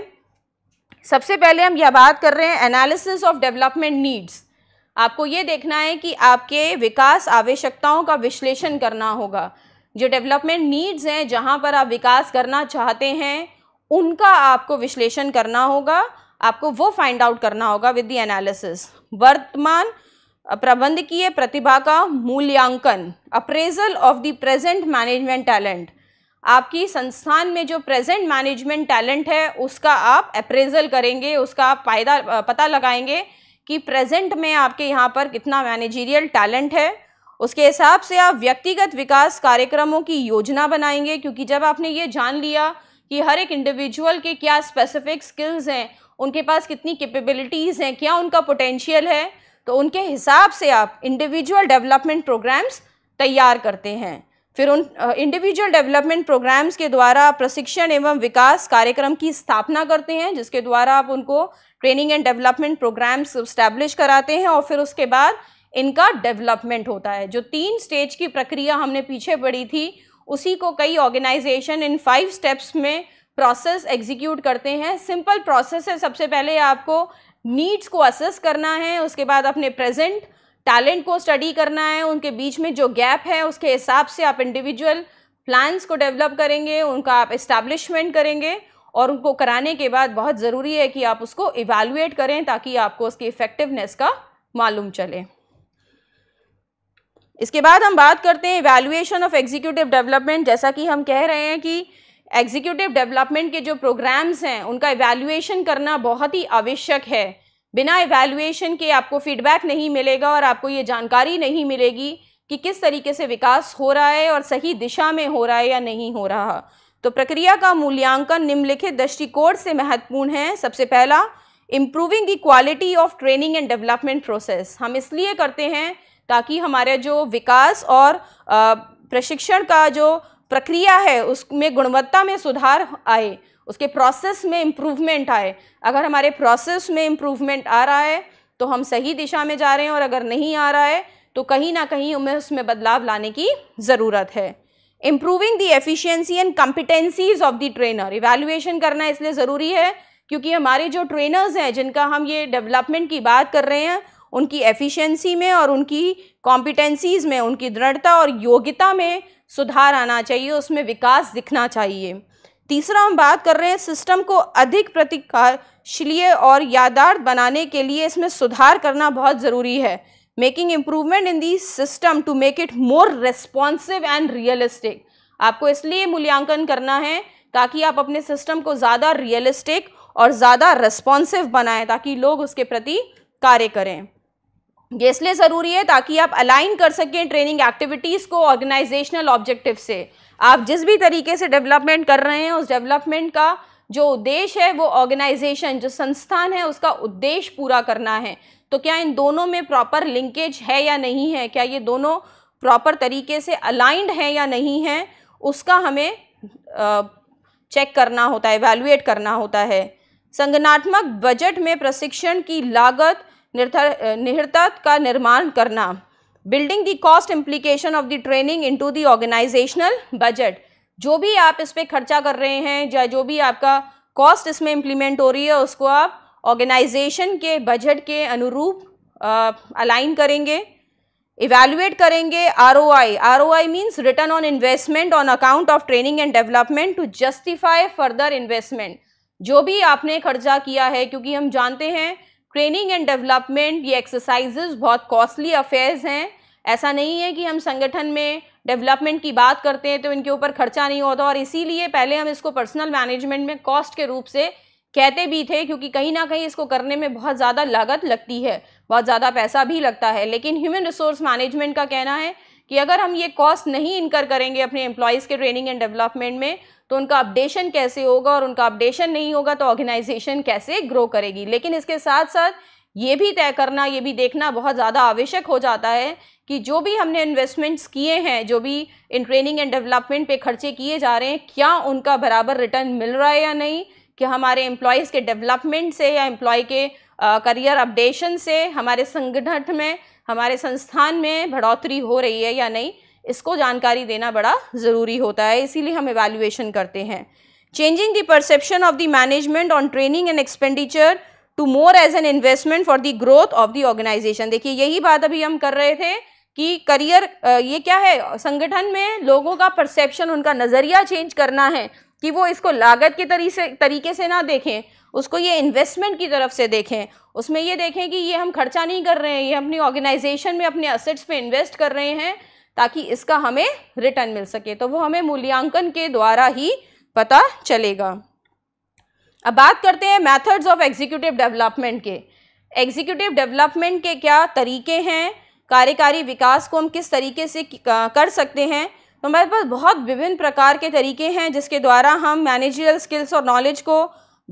सबसे पहले हम यह बात कर रहे हैं एनालिसिस ऑफ डेवलपमेंट नीड्स आपको ये देखना है कि आपके विकास आवश्यकताओं का विश्लेषण करना होगा जो डेवलपमेंट नीड्स हैं जहाँ पर आप विकास करना चाहते हैं उनका आपको विश्लेषण करना होगा आपको वो फाइंड आउट करना होगा विद द एनालिसिस वर्तमान प्रबंधकीय प्रतिभा का मूल्यांकन appraisal of the present management talent आपकी संस्थान में जो प्रेजेंट मैनेजमेंट टैलेंट है उसका आप अप्रेजल करेंगे उसका आप फायदा पता लगाएंगे कि प्रेजेंट में आपके यहाँ पर कितना मैनेजीरियल टैलेंट है उसके हिसाब से आप व्यक्तिगत विकास कार्यक्रमों की योजना बनाएंगे क्योंकि जब आपने ये जान लिया कि हर एक इंडिविजुअल के क्या स्पेसिफिक स्किल्स हैं उनके पास कितनी कैपेबिलिटीज़ हैं क्या उनका पोटेंशियल है तो उनके हिसाब से आप इंडिविजुअल डेवलपमेंट प्रोग्राम्स तैयार करते हैं फिर उन इंडिविजुअल डेवलपमेंट प्रोग्राम्स के द्वारा प्रशिक्षण एवं विकास कार्यक्रम की स्थापना करते हैं जिसके द्वारा आप उनको training and development programmes establish कराते हैं और फिर उसके बाद इनका डेवलपमेंट होता है जो तीन स्टेज की प्रक्रिया हमने पीछे पड़ी थी उसी को कई ऑर्गेनाइजेशन इन फाइव स्टेप्स में प्रोसेस एग्जीक्यूट करते हैं सिंपल प्रोसेस है सबसे पहले आपको नीड्स को असेस करना है उसके बाद अपने प्रेजेंट टैलेंट को स्टडी करना है उनके बीच में जो गैप है उसके हिसाब से आप इंडिविजुअल प्लान्स को डेवलप करेंगे उनका आप इस्टेब्लिशमेंट करेंगे और उनको कराने के बाद बहुत ज़रूरी है कि आप उसको इवेलुएट करें ताकि आपको उसकी इफ़ेक्टिवनेस का मालूम चले इसके बाद हम बात करते हैं इवेलुएशन ऑफ एग्जीक्यूटिव डेवलपमेंट जैसा कि हम कह रहे हैं कि एग्जीक्यूटिव डेवलपमेंट के जो प्रोग्राम्स हैं उनका इवेल्युएशन करना बहुत ही आवश्यक है बिना इवेल्युएशन के आपको फीडबैक नहीं मिलेगा और आपको ये जानकारी नहीं मिलेगी कि किस तरीके से विकास हो रहा है और सही दिशा में हो रहा है या नहीं हो रहा तो प्रक्रिया का मूल्यांकन निम्नलिखित दृष्टिकोण से महत्वपूर्ण है सबसे पहला improving the quality of training and development process हम इसलिए करते हैं ताकि हमारे जो विकास और प्रशिक्षण का जो प्रक्रिया है उसमें गुणवत्ता में सुधार आए उसके प्रोसेस में इम्प्रूवमेंट आए अगर हमारे प्रोसेस में इम्प्रूवमेंट आ रहा है तो हम सही दिशा में जा रहे हैं और अगर नहीं आ रहा है तो कहीं ना कहीं हमें उसमें बदलाव लाने की ज़रूरत है improving the efficiency and competencies of the trainer evaluation करना इसलिए ज़रूरी है क्योंकि हमारे जो ट्रेनर्स हैं जिनका हम ये डेवलपमेंट की बात कर रहे हैं उनकी एफिशिएंसी में और उनकी कॉम्पिटेंसीज़ में उनकी दृढ़ता और योग्यता में सुधार आना चाहिए उसमें विकास दिखना चाहिए तीसरा हम बात कर रहे हैं सिस्टम को अधिक प्रतिकारशीलीय और यादार्थ बनाने के लिए इसमें सुधार करना बहुत ज़रूरी है making improvement in the system to make it more responsive and realistic आपको इसलिए मूल्यांकन करना है ताकि आप अपने सिस्टम को ज़्यादा रियलिस्टिक और ज़्यादा रेस्पॉन्सिव बनाएं ताकि लोग उसके प्रति कार्य करें ये इसलिए ज़रूरी है ताकि आप अलाइन कर सकें ट्रेनिंग एक्टिविटीज़ को ऑर्गेनाइजेशनल ऑब्जेक्टिव से आप जिस भी तरीके से डेवलपमेंट कर रहे हैं उस डेवलपमेंट का जो उद्देश्य है वो ऑर्गेनाइजेशन जो संस्थान है उसका उद्देश्य पूरा करना है तो क्या इन दोनों में प्रॉपर लिंकेज है या नहीं है क्या ये दोनों प्रॉपर तरीके से अलाइंड है या नहीं है उसका हमें चेक करना होता है एवेल्युएट करना होता है संगठनात्मक बजट में प्रशिक्षण की लागत निहरता का निर्माण करना building the cost implication of the training into the organisational budget जो भी आप इस पर खर्चा कर रहे हैं या जो भी आपका कॉस्ट इसमें इम्प्लीमेंट हो रही है उसको आप ऑर्गेनाइजेशन के बजट के अनुरूप अलाइन करेंगे इवेल्युएट करेंगे R O I R O I means return on investment on account of training and development to justify further investment जो भी आपने खर्चा किया है क्योंकि हम जानते हैं ट्रेनिंग एंड डेवलपमेंट ये एक्सरसाइजेज बहुत कॉस्टली अफेयर्स हैं ऐसा नहीं है कि हम संगठन में डेवलपमेंट की बात करते हैं तो इनके ऊपर खर्चा नहीं होता और इसीलिए पहले हम इसको पर्सनल मैनेजमेंट में कॉस्ट के रूप से कहते भी थे क्योंकि कहीं ना कहीं इसको करने में बहुत ज़्यादा लागत लगती है बहुत ज़्यादा पैसा भी लगता है लेकिन ह्यूमन रिसोर्स मैनेजमेंट का कहना है कि अगर हम ये कॉस्ट नहीं इनकर करेंगे अपने एम्प्लॉयज़ के ट्रेनिंग एंड डेवलपमेंट में तो उनका अपडेशन कैसे होगा और उनका अपडेशन नहीं होगा तो ऑर्गेनाइजेशन कैसे ग्रो करेगी लेकिन इसके साथ साथ ये भी तय करना ये भी देखना बहुत ज़्यादा आवश्यक हो जाता है कि जो भी हमने इन्वेस्टमेंट्स किए हैं जो भी इन ट्रेनिंग एंड डेवलपमेंट पे खर्चे किए जा रहे हैं क्या उनका बराबर रिटर्न मिल रहा है या नहीं कि हमारे एम्प्लॉयज़ के डेवलपमेंट से या एम्प्लॉय के करियर अपडेशन से हमारे संगठन में हमारे संस्थान में बढ़ोतरी हो रही है या नहीं इसको जानकारी देना बड़ा ज़रूरी होता है इसीलिए हम इवेल्यूएशन करते हैं changing the perception of the management on training and expenditure to more as an investment for the growth of the organisation देखिए यही बात अभी हम कर रहे थे कि करियर ये क्या है संगठन में लोगों का परसेप्शन उनका नज़रिया चेंज करना है कि वो इसको लागत के तरीके तरीके से ना देखें उसको ये इन्वेस्टमेंट की तरफ से देखें उसमें ये देखें कि ये हम खर्चा नहीं कर रहे हैं ये अपनी ऑर्गेनाइजेशन में अपने असेट्स पे इन्वेस्ट कर रहे हैं ताकि इसका हमें रिटर्न मिल सके तो वो हमें मूल्यांकन के द्वारा ही पता चलेगा अब बात करते हैं मैथड्स ऑफ एग्जीक्यूटिव डेवलपमेंट के एग्जीक्यूटिव डेवलपमेंट के क्या तरीके हैं कार्यकारी विकास को हम किस तरीके से कर सकते हैं तो हमारे पास बहुत विभिन्न प्रकार के तरीके हैं जिसके द्वारा हम मैनेजरियल स्किल्स और नॉलेज को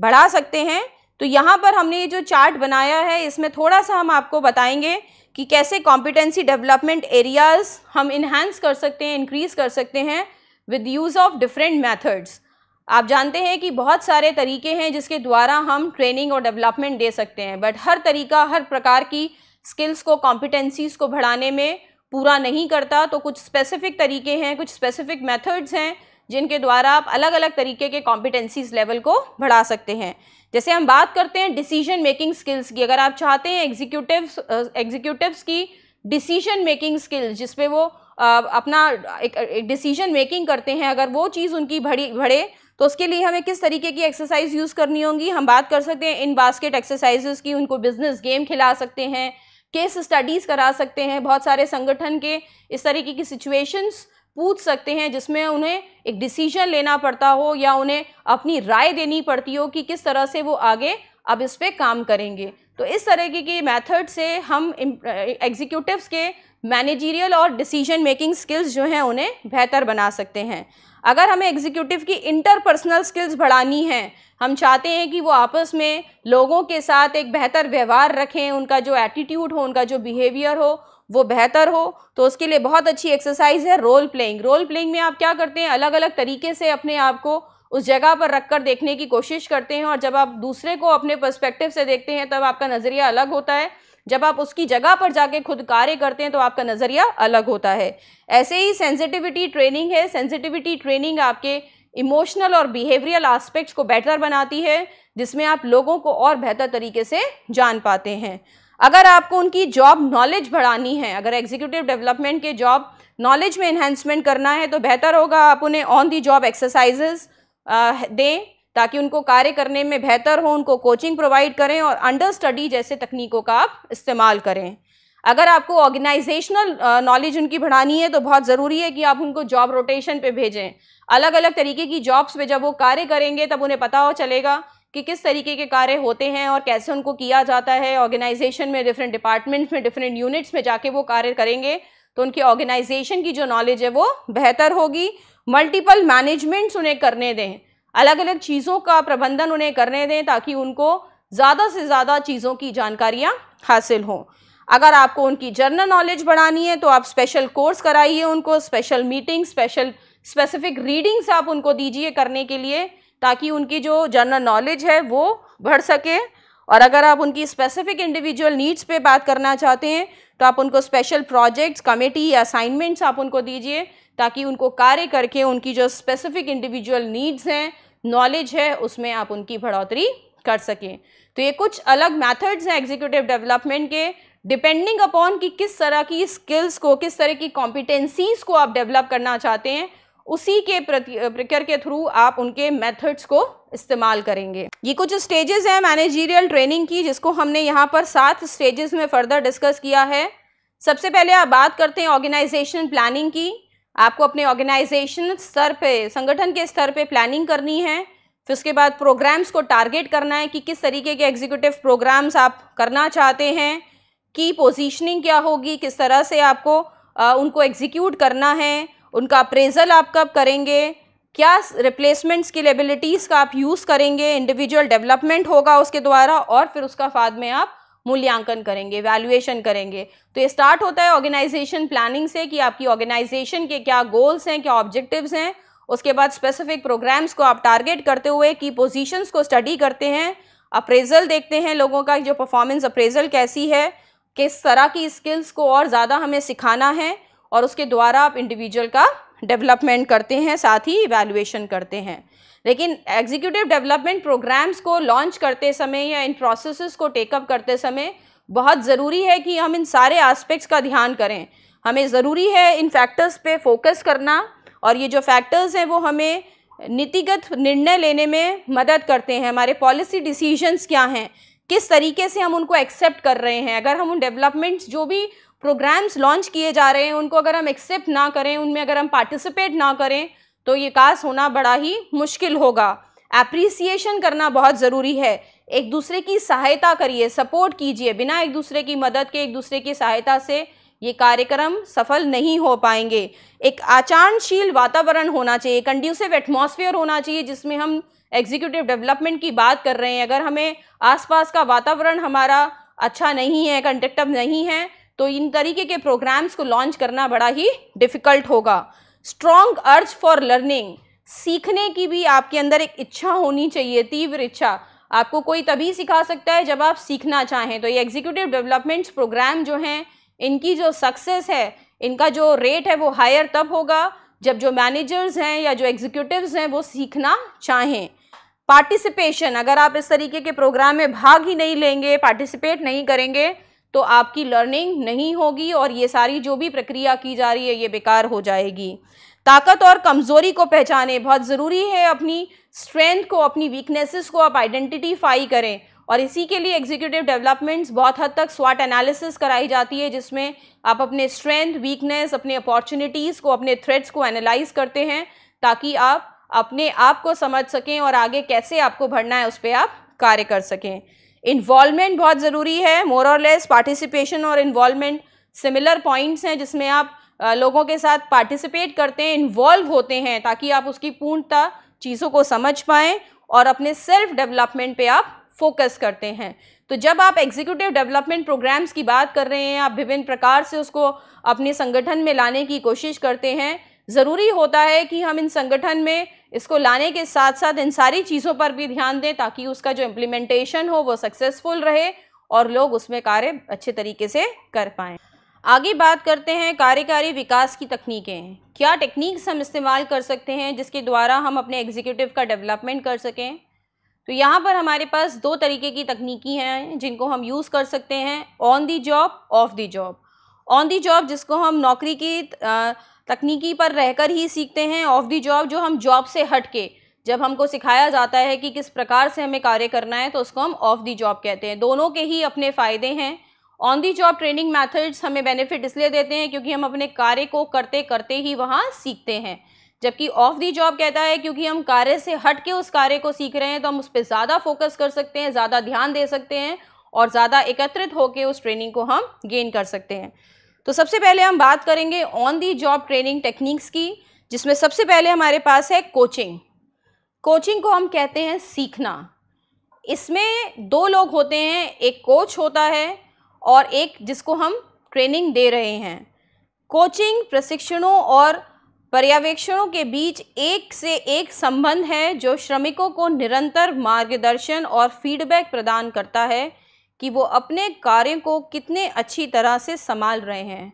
बढ़ा सकते हैं तो यहाँ पर हमने ये जो चार्ट बनाया है इसमें थोड़ा सा हम आपको बताएंगे कि कैसे कॉम्पिटेंसी डेवलपमेंट एरियाज़ हम इन्हेंस कर सकते हैं इंक्रीज़ कर सकते हैं with use of different methods आप जानते हैं कि बहुत सारे तरीके हैं जिसके द्वारा हम ट्रेनिंग और डेवलपमेंट दे सकते हैं बट हर तरीका हर प्रकार की स्किल्स को कॉम्पिटेंसीज़ को बढ़ाने में पूरा नहीं करता तो कुछ स्पेसिफ़िक तरीके हैं कुछ स्पेसिफ़िक मेथड्स हैं जिनके द्वारा आप अलग अलग तरीके के कॉम्पिटेंसीज लेवल को बढ़ा सकते हैं जैसे हम बात करते हैं डिसीजन मेकिंग स्किल्स की अगर आप चाहते हैं एग्जीक्यूटिव एग्जीक्यूटिवस की डिसीजन मेकिंग स्किल्स जिसपे वो आ, अपना एक डिसीजन मेकिंग करते हैं अगर वो चीज़ उनकी बड़ी बढ़े तो उसके लिए हमें किस तरीके की एक्सरसाइज यूज़ करनी होगी हम बात कर सकते हैं इन बास्केट एक्सरसाइजेस की उनको बिजनेस गेम खिला सकते हैं केस स्टडीज़ करा सकते हैं बहुत सारे संगठन के इस तरीके की सिचुएशंस पूछ सकते हैं जिसमें उन्हें एक डिसीजन लेना पड़ता हो या उन्हें अपनी राय देनी पड़ती हो कि किस तरह से वो आगे अब इस पर काम करेंगे तो इस तरह की, की मेथड से हम एग्जीक्यूटिव्स के मैनेजरियल और डिसीजन मेकिंग स्किल्स जो हैं उन्हें बेहतर बना सकते हैं अगर हमें एग्जीक्यूटिव की इंटरपर्सनल स्किल्स बढ़ानी हैं हम चाहते हैं कि वो आपस में लोगों के साथ एक बेहतर व्यवहार रखें उनका जो एटीट्यूड हो उनका जो बिहेवियर हो वो बेहतर हो तो उसके लिए बहुत अच्छी एक्सरसाइज है रोल प्लेइंग रोल प्लेइंग में आप क्या करते हैं अलग अलग तरीके से अपने आप को उस जगह पर रख कर देखने की कोशिश करते हैं और जब आप दूसरे को अपने पर्सपेक्टिव से देखते हैं तब आपका नज़रिया अलग होता है जब आप उसकी जगह पर जाके खुद कार्य करते हैं तो आपका नज़रिया अलग होता है ऐसे ही सेंसिटिविटी ट्रेनिंग है सेंसिटिविटी ट्रेनिंग आपके इमोशनल और बिहेवियरल आस्पेक्ट्स को बेहतर बनाती है जिसमें आप लोगों को और बेहतर तरीके से जान पाते हैं अगर आपको उनकी जॉब नॉलेज बढ़ानी है अगर एग्जीक्यूटिव डेवलपमेंट के जॉब नॉलेज में इन्हेंसमेंट करना है तो बेहतर होगा आप उन्हें ऑन दी जॉब एक्सरसाइजेज दें ताकि उनको कार्य करने में बेहतर हो उनको कोचिंग प्रोवाइड करें और अंडर स्टडी जैसे तकनीकों का आप इस्तेमाल करें अगर आपको ऑर्गेनाइजेशनल नॉलेज उनकी बढ़ानी है तो बहुत ज़रूरी है कि आप उनको जॉब रोटेशन पे भेजें अलग अलग तरीके की जॉब्स पे जब वो कार्य करेंगे तब उन्हें पता हो चलेगा कि किस तरीके के कार्य होते हैं और कैसे उनको किया जाता है ऑर्गेनाइजेशन में डिफरेंट डिपार्टमेंट्स में डिफरेंट यूनिट्स में जाके वो कार्य करेंगे तो उनकी ऑर्गेनाइजेशन की जो नॉलेज है वो बेहतर होगी मल्टीपल मैनेजमेंट्स उन्हें करने दें अलग अलग चीज़ों का प्रबंधन उन्हें करने दें ताकि उनको ज़्यादा से ज़्यादा चीज़ों की जानकारियाँ हासिल हों अगर आपको उनकी जर्नल नॉलेज बढ़ानी है तो आप स्पेशल कोर्स कराइए उनको special meeting special specific readings आप उनको दीजिए करने के लिए ताकि उनकी जो जनरल नॉलेज है वो बढ़ सके और अगर आप उनकी स्पेसिफिक इंडिविजुअल नीड्स पे बात करना चाहते हैं तो आप उनको स्पेशल प्रोजेक्ट्स कमेटी या असाइनमेंट्स आप उनको दीजिए ताकि उनको कार्य करके उनकी जो स्पेसिफिक इंडिविजुअल नीड्स हैं नॉलेज है उसमें आप उनकी बढ़ोतरी कर सकें तो ये कुछ अलग मैथड्स हैं एग्जीक्यूटिव डेवलपमेंट के डिपेंडिंग अपॉन कि किस तरह की स्किल्स को किस तरह की कॉम्पिटेंसीज को आप डेवलप करना चाहते हैं उसी के प्रति प्रक्रियर के थ्रू आप उनके मेथड्स को इस्तेमाल करेंगे ये कुछ स्टेजेस हैं मैनेजीरियल ट्रेनिंग की जिसको हमने यहाँ पर सात स्टेजेस में फर्दर डिस्कस किया है सबसे पहले आप बात करते हैं ऑर्गेनाइजेशन प्लानिंग की आपको अपने ऑर्गेनाइजेशन स्तर पे संगठन के स्तर पे प्लानिंग करनी है फिर उसके बाद प्रोग्राम्स को टारगेट करना है कि किस तरीके के एग्जीक्यूटिव प्रोग्राम्स आप करना चाहते हैं की पोजिशनिंग क्या होगी किस तरह से आपको आ, उनको एग्जीक्यूट करना है उनका अप्रेजल आप कब करेंगे क्या रिप्लेसमेंट स्किलेबिलिटीज़ का आप यूज़ करेंगे इंडिविजुअल डेवलपमेंट होगा उसके द्वारा और फिर उसका बाद में आप मूल्यांकन करेंगे वैल्यूएशन करेंगे तो ये स्टार्ट होता है ऑर्गेनाइजेशन प्लानिंग से कि आपकी ऑर्गेनाइजेशन के क्या गोल्स हैं क्या ऑब्जेक्टिव्स हैं उसके बाद स्पेसिफिक प्रोग्राम्स को आप टारगेट करते हुए की पोजिशन को स्टडी करते हैं अप्रेजल देखते हैं लोगों का जो परफॉर्मेंस अप्रेजल कैसी है किस तरह की स्किल्स को और ज़्यादा हमें सिखाना है और उसके द्वारा आप इंडिविजुअल का डेवलपमेंट करते हैं साथ ही इवेलुएशन करते हैं लेकिन एग्जीक्यूटिव डेवलपमेंट प्रोग्राम्स को लॉन्च करते समय या इन प्रोसेस को टेकअप करते समय बहुत ज़रूरी है कि हम इन सारे आस्पेक्ट्स का ध्यान करें हमें ज़रूरी है इन फैक्टर्स पे फोकस करना और ये जो फैक्टर्स हैं वो हमें नीतिगत निर्णय लेने में मदद करते हैं हमारे पॉलिसी डिसीजंस क्या हैं किस तरीके से हम उनको एक्सेप्ट कर रहे हैं अगर हम उन डेवलपमेंट्स जो भी प्रोग्राम्स लॉन्च किए जा रहे हैं उनको अगर हम एक्सेप्ट ना करें उनमें अगर हम पार्टिसिपेट ना करें तो ये कास होना बड़ा ही मुश्किल होगा एप्रिसिएशन करना बहुत ज़रूरी है एक दूसरे की सहायता करिए सपोर्ट कीजिए बिना एक दूसरे की मदद के एक दूसरे की सहायता से ये कार्यक्रम सफल नहीं हो पाएंगे एक आचरणशील वातावरण होना चाहिए कंड्यूसिव एटमॉस्फेयर होना चाहिए जिसमें हम एग्जीक्यूटिव डेवलपमेंट की बात कर रहे हैं अगर हमें आसपास का वातावरण हमारा अच्छा नहीं है कंडक्टिव नहीं है तो इन तरीके के प्रोग्राम्स को लॉन्च करना बड़ा ही डिफ़िकल्ट होगा स्ट्रॉन्ग अर्ज फॉर लर्निंग सीखने की भी आपके अंदर एक इच्छा होनी चाहिए तीव्र इच्छा आपको कोई तभी सिखा सकता है जब आप सीखना चाहें तो ये एग्जीक्यूटिव डेवलपमेंट्स प्रोग्राम जो हैं इनकी जो सक्सेस है इनका जो रेट है वो हायर तब होगा जब जो मैनेजर्स हैं या जो एग्जीक्यूटिव हैं वो सीखना चाहें पार्टिसिपेशन अगर आप इस तरीके के प्रोग्राम में भाग ही नहीं लेंगे पार्टिसिपेट नहीं करेंगे तो आपकी लर्निंग नहीं होगी और ये सारी जो भी प्रक्रिया की जा रही है ये बेकार हो जाएगी ताकत और कमज़ोरी को पहचाने बहुत ज़रूरी है अपनी स्ट्रेंथ को अपनी वीकनेसेस को आप आइडेंटिटीफाई करें और इसी के लिए एग्जीक्यूटिव डेवलपमेंट्स बहुत हद तक स्वाट एनालिसिस कराई जाती है जिसमें आप अपने स्ट्रेंथ वीकनेस अपने अपॉर्चुनिटीज़ को अपने थ्रेट्स को एनालाइज करते हैं ताकि आप अपने आप को समझ सकें और आगे कैसे आपको भरना है उस पर आप कार्य कर सकें इन्वॉलमेंट बहुत ज़रूरी है मोर और लेस पार्टिसिपेशन और इन्वॉलमेंट सिमिलर पॉइंट्स हैं जिसमें आप लोगों के साथ पार्टिसिपेट करते हैं इन्वॉल्व होते हैं ताकि आप उसकी पूर्णता चीज़ों को समझ पाएँ और अपने सेल्फ डेवलपमेंट पे आप फोकस करते हैं तो जब आप एग्जीक्यूटिव डेवलपमेंट प्रोग्राम्स की बात कर रहे हैं आप विभिन्न प्रकार से उसको अपने संगठन में लाने की कोशिश करते हैं ज़रूरी होता है कि हम इन संगठन में इसको लाने के साथ साथ इन सारी चीज़ों पर भी ध्यान दें ताकि उसका जो इम्प्लीमेंटेशन हो वो सक्सेसफुल रहे और लोग उसमें कार्य अच्छे तरीके से कर पाएँ आगे बात करते हैं कार्यकारी विकास की तकनीकें क्या टेक्निक्स हम इस्तेमाल कर सकते हैं जिसके द्वारा हम अपने एग्जीक्यूटिव का डेवलपमेंट कर सकें तो यहाँ पर हमारे पास दो तरीके की तकनीकी हैं जिनको हम यूज़ कर सकते हैं on the job off the job on the job जिसको हम नौकरी की तकनीकी पर रहकर ही सीखते हैं ऑफ दी जॉब जो हम जॉब से हट के जब हमको सिखाया जाता है कि किस प्रकार से हमें कार्य करना है तो उसको हम ऑफ दी जॉब कहते हैं दोनों के ही अपने फ़ायदे हैं on the job training methods हमें बेनिफिट इसलिए देते हैं क्योंकि हम अपने कार्य को करते करते ही वहाँ सीखते हैं जबकि ऑफ दी जॉब कहता है क्योंकि हम कार्य से हट के उस कार्य को सीख रहे हैं तो हम उस पर ज़्यादा फोकस कर सकते हैं ज़्यादा ध्यान दे सकते हैं और ज़्यादा एकत्रित होकर उस ट्रेनिंग को हम गेन कर सकते हैं तो सबसे पहले हम बात करेंगे on the job training techniques की जिसमें सबसे पहले हमारे पास है कोचिंग कोचिंग को हम कहते हैं सीखना इसमें दो लोग होते हैं एक कोच होता है और एक जिसको हम ट्रेनिंग दे रहे हैं कोचिंग प्रशिक्षणों और पर्यवेक्षणों के बीच एक से एक संबंध है जो श्रमिकों को निरंतर मार्गदर्शन और फीडबैक प्रदान करता है कि वो अपने कार्य को कितने अच्छी तरह से संभाल रहे हैं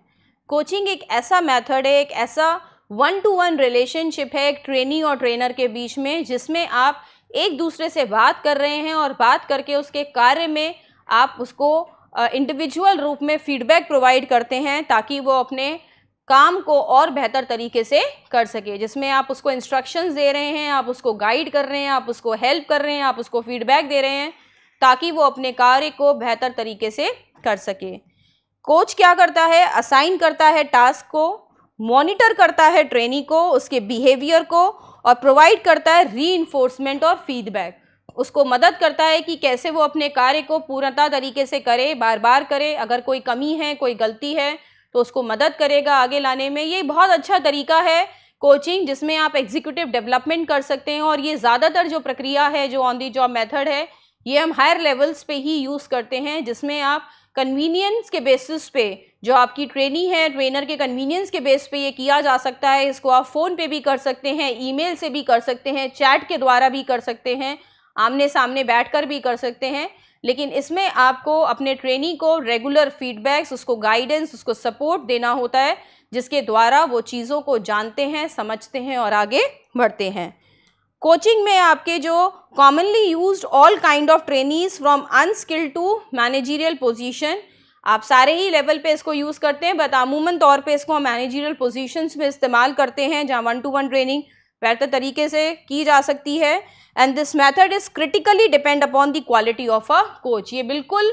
कोचिंग एक ऐसा मेथड है एक ऐसा वन टू वन रिलेशनशिप है एक ट्रेनी और ट्रेनर के बीच में जिसमें आप एक दूसरे से बात कर रहे हैं और बात करके उसके कार्य में आप उसको इंडिविजुअल रूप में फीडबैक प्रोवाइड करते हैं ताकि वो अपने काम को और बेहतर तरीके से कर सके जिसमें आप उसको इंस्ट्रक्शंस दे रहे हैं आप उसको गाइड कर रहे हैं आप उसको हेल्प कर रहे हैं आप उसको फीडबैक दे रहे हैं ताकि वो अपने कार्य को बेहतर तरीके से कर सके कोच क्या करता है असाइन करता है टास्क को मॉनिटर करता है ट्रेनी को उसके बिहेवियर को और प्रोवाइड करता है री और फीडबैक उसको मदद करता है कि कैसे वो अपने कार्य को पूर्णता तरीके से करे बार बार करे अगर कोई कमी है कोई गलती है तो उसको मदद करेगा आगे लाने में ये बहुत अच्छा तरीका है कोचिंग जिसमें आप एग्जीक्यूटिव डेवलपमेंट कर सकते हैं और ये ज़्यादातर जो प्रक्रिया है जो ऑन दी जॉब मेथड है ये हम हायर लेवल्स पे ही यूज़ करते हैं जिसमें आप कन्वीनियंस के बेसिस पे जो आपकी ट्रेनी है ट्रेनर के कन्वीनियंस के बेस पे ये किया जा सकता है इसको आप फ़ोन पे भी कर सकते हैं ईमेल से भी कर सकते हैं चैट के द्वारा भी कर सकते हैं आमने सामने बैठकर भी कर सकते हैं लेकिन इसमें आपको अपने ट्रेनी को रेगुलर फीडबैक्स उसको गाइडेंस उसको सपोर्ट देना होता है जिसके द्वारा वो चीज़ों को जानते हैं समझते हैं और आगे बढ़ते हैं कोचिंग में आपके जो commonly use all kind of trainees from unskilled to managerial position आप सारे ही लेवल पे इसको यूज़ करते हैं बट अमूमन तौर पे इसको हम मैनेजरियल पोजीशंस में इस्तेमाल करते हैं जहाँ वन टू वन ट्रेनिंग बेहतर तरीके से की जा सकती है and this method is critically depend upon the quality of a coach ये बिल्कुल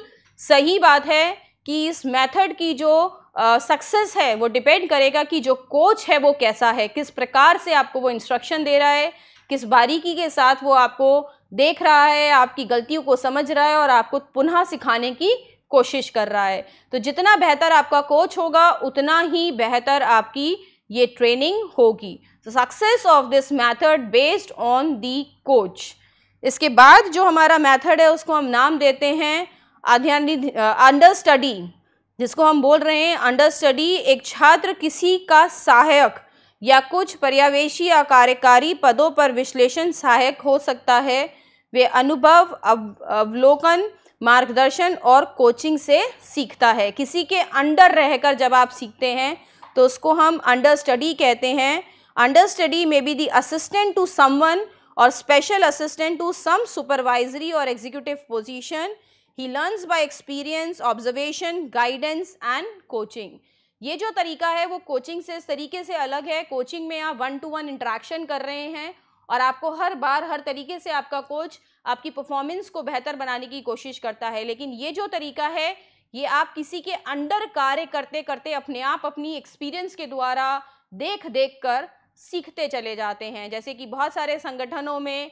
सही बात है कि इस मेथड की जो सक्सेस uh, है वो डिपेंड करेगा कि जो कोच है वो कैसा है किस प्रकार से आपको वो इंस्ट्रक्शन दे रहा है किस बारीकी के साथ वो आपको देख रहा है आपकी गलतियों को समझ रहा है और आपको पुनः सिखाने की कोशिश कर रहा है तो जितना बेहतर आपका कोच होगा उतना ही बेहतर आपकी ये ट्रेनिंग होगी तो success of this method based on the coach इसके बाद जो हमारा मैथड है उसको हम नाम देते हैं अंडर स्टडी जिसको हम बोल रहे हैं अंडर स्टडी एक छात्र किसी का सहायक या कुछ पर्यावेशी या कार्यकारी पदों पर विश्लेषण सहायक हो सकता है वे अनुभव अवलोकन मार्गदर्शन और कोचिंग से सीखता है किसी के अंडर रहकर जब आप सीखते हैं तो उसको हम अंडर स्टडी कहते हैं अंडर स्टडी में be the assistant to someone or special assistant to some supervisory or executive position he learns by experience observation guidance and coaching ये जो तरीका है वो कोचिंग से इस तरीके से अलग है कोचिंग में आप वन टू वन इंट्रैक्शन कर रहे हैं और आपको हर बार हर तरीके से आपका कोच आपकी परफॉर्मेंस को बेहतर बनाने की कोशिश करता है लेकिन ये जो तरीका है ये आप किसी के अंडर कार्य करते करते अपने आप अपनी एक्सपीरियंस के द्वारा देख देख कर सीखते चले जाते हैं जैसे कि बहुत सारे संगठनों में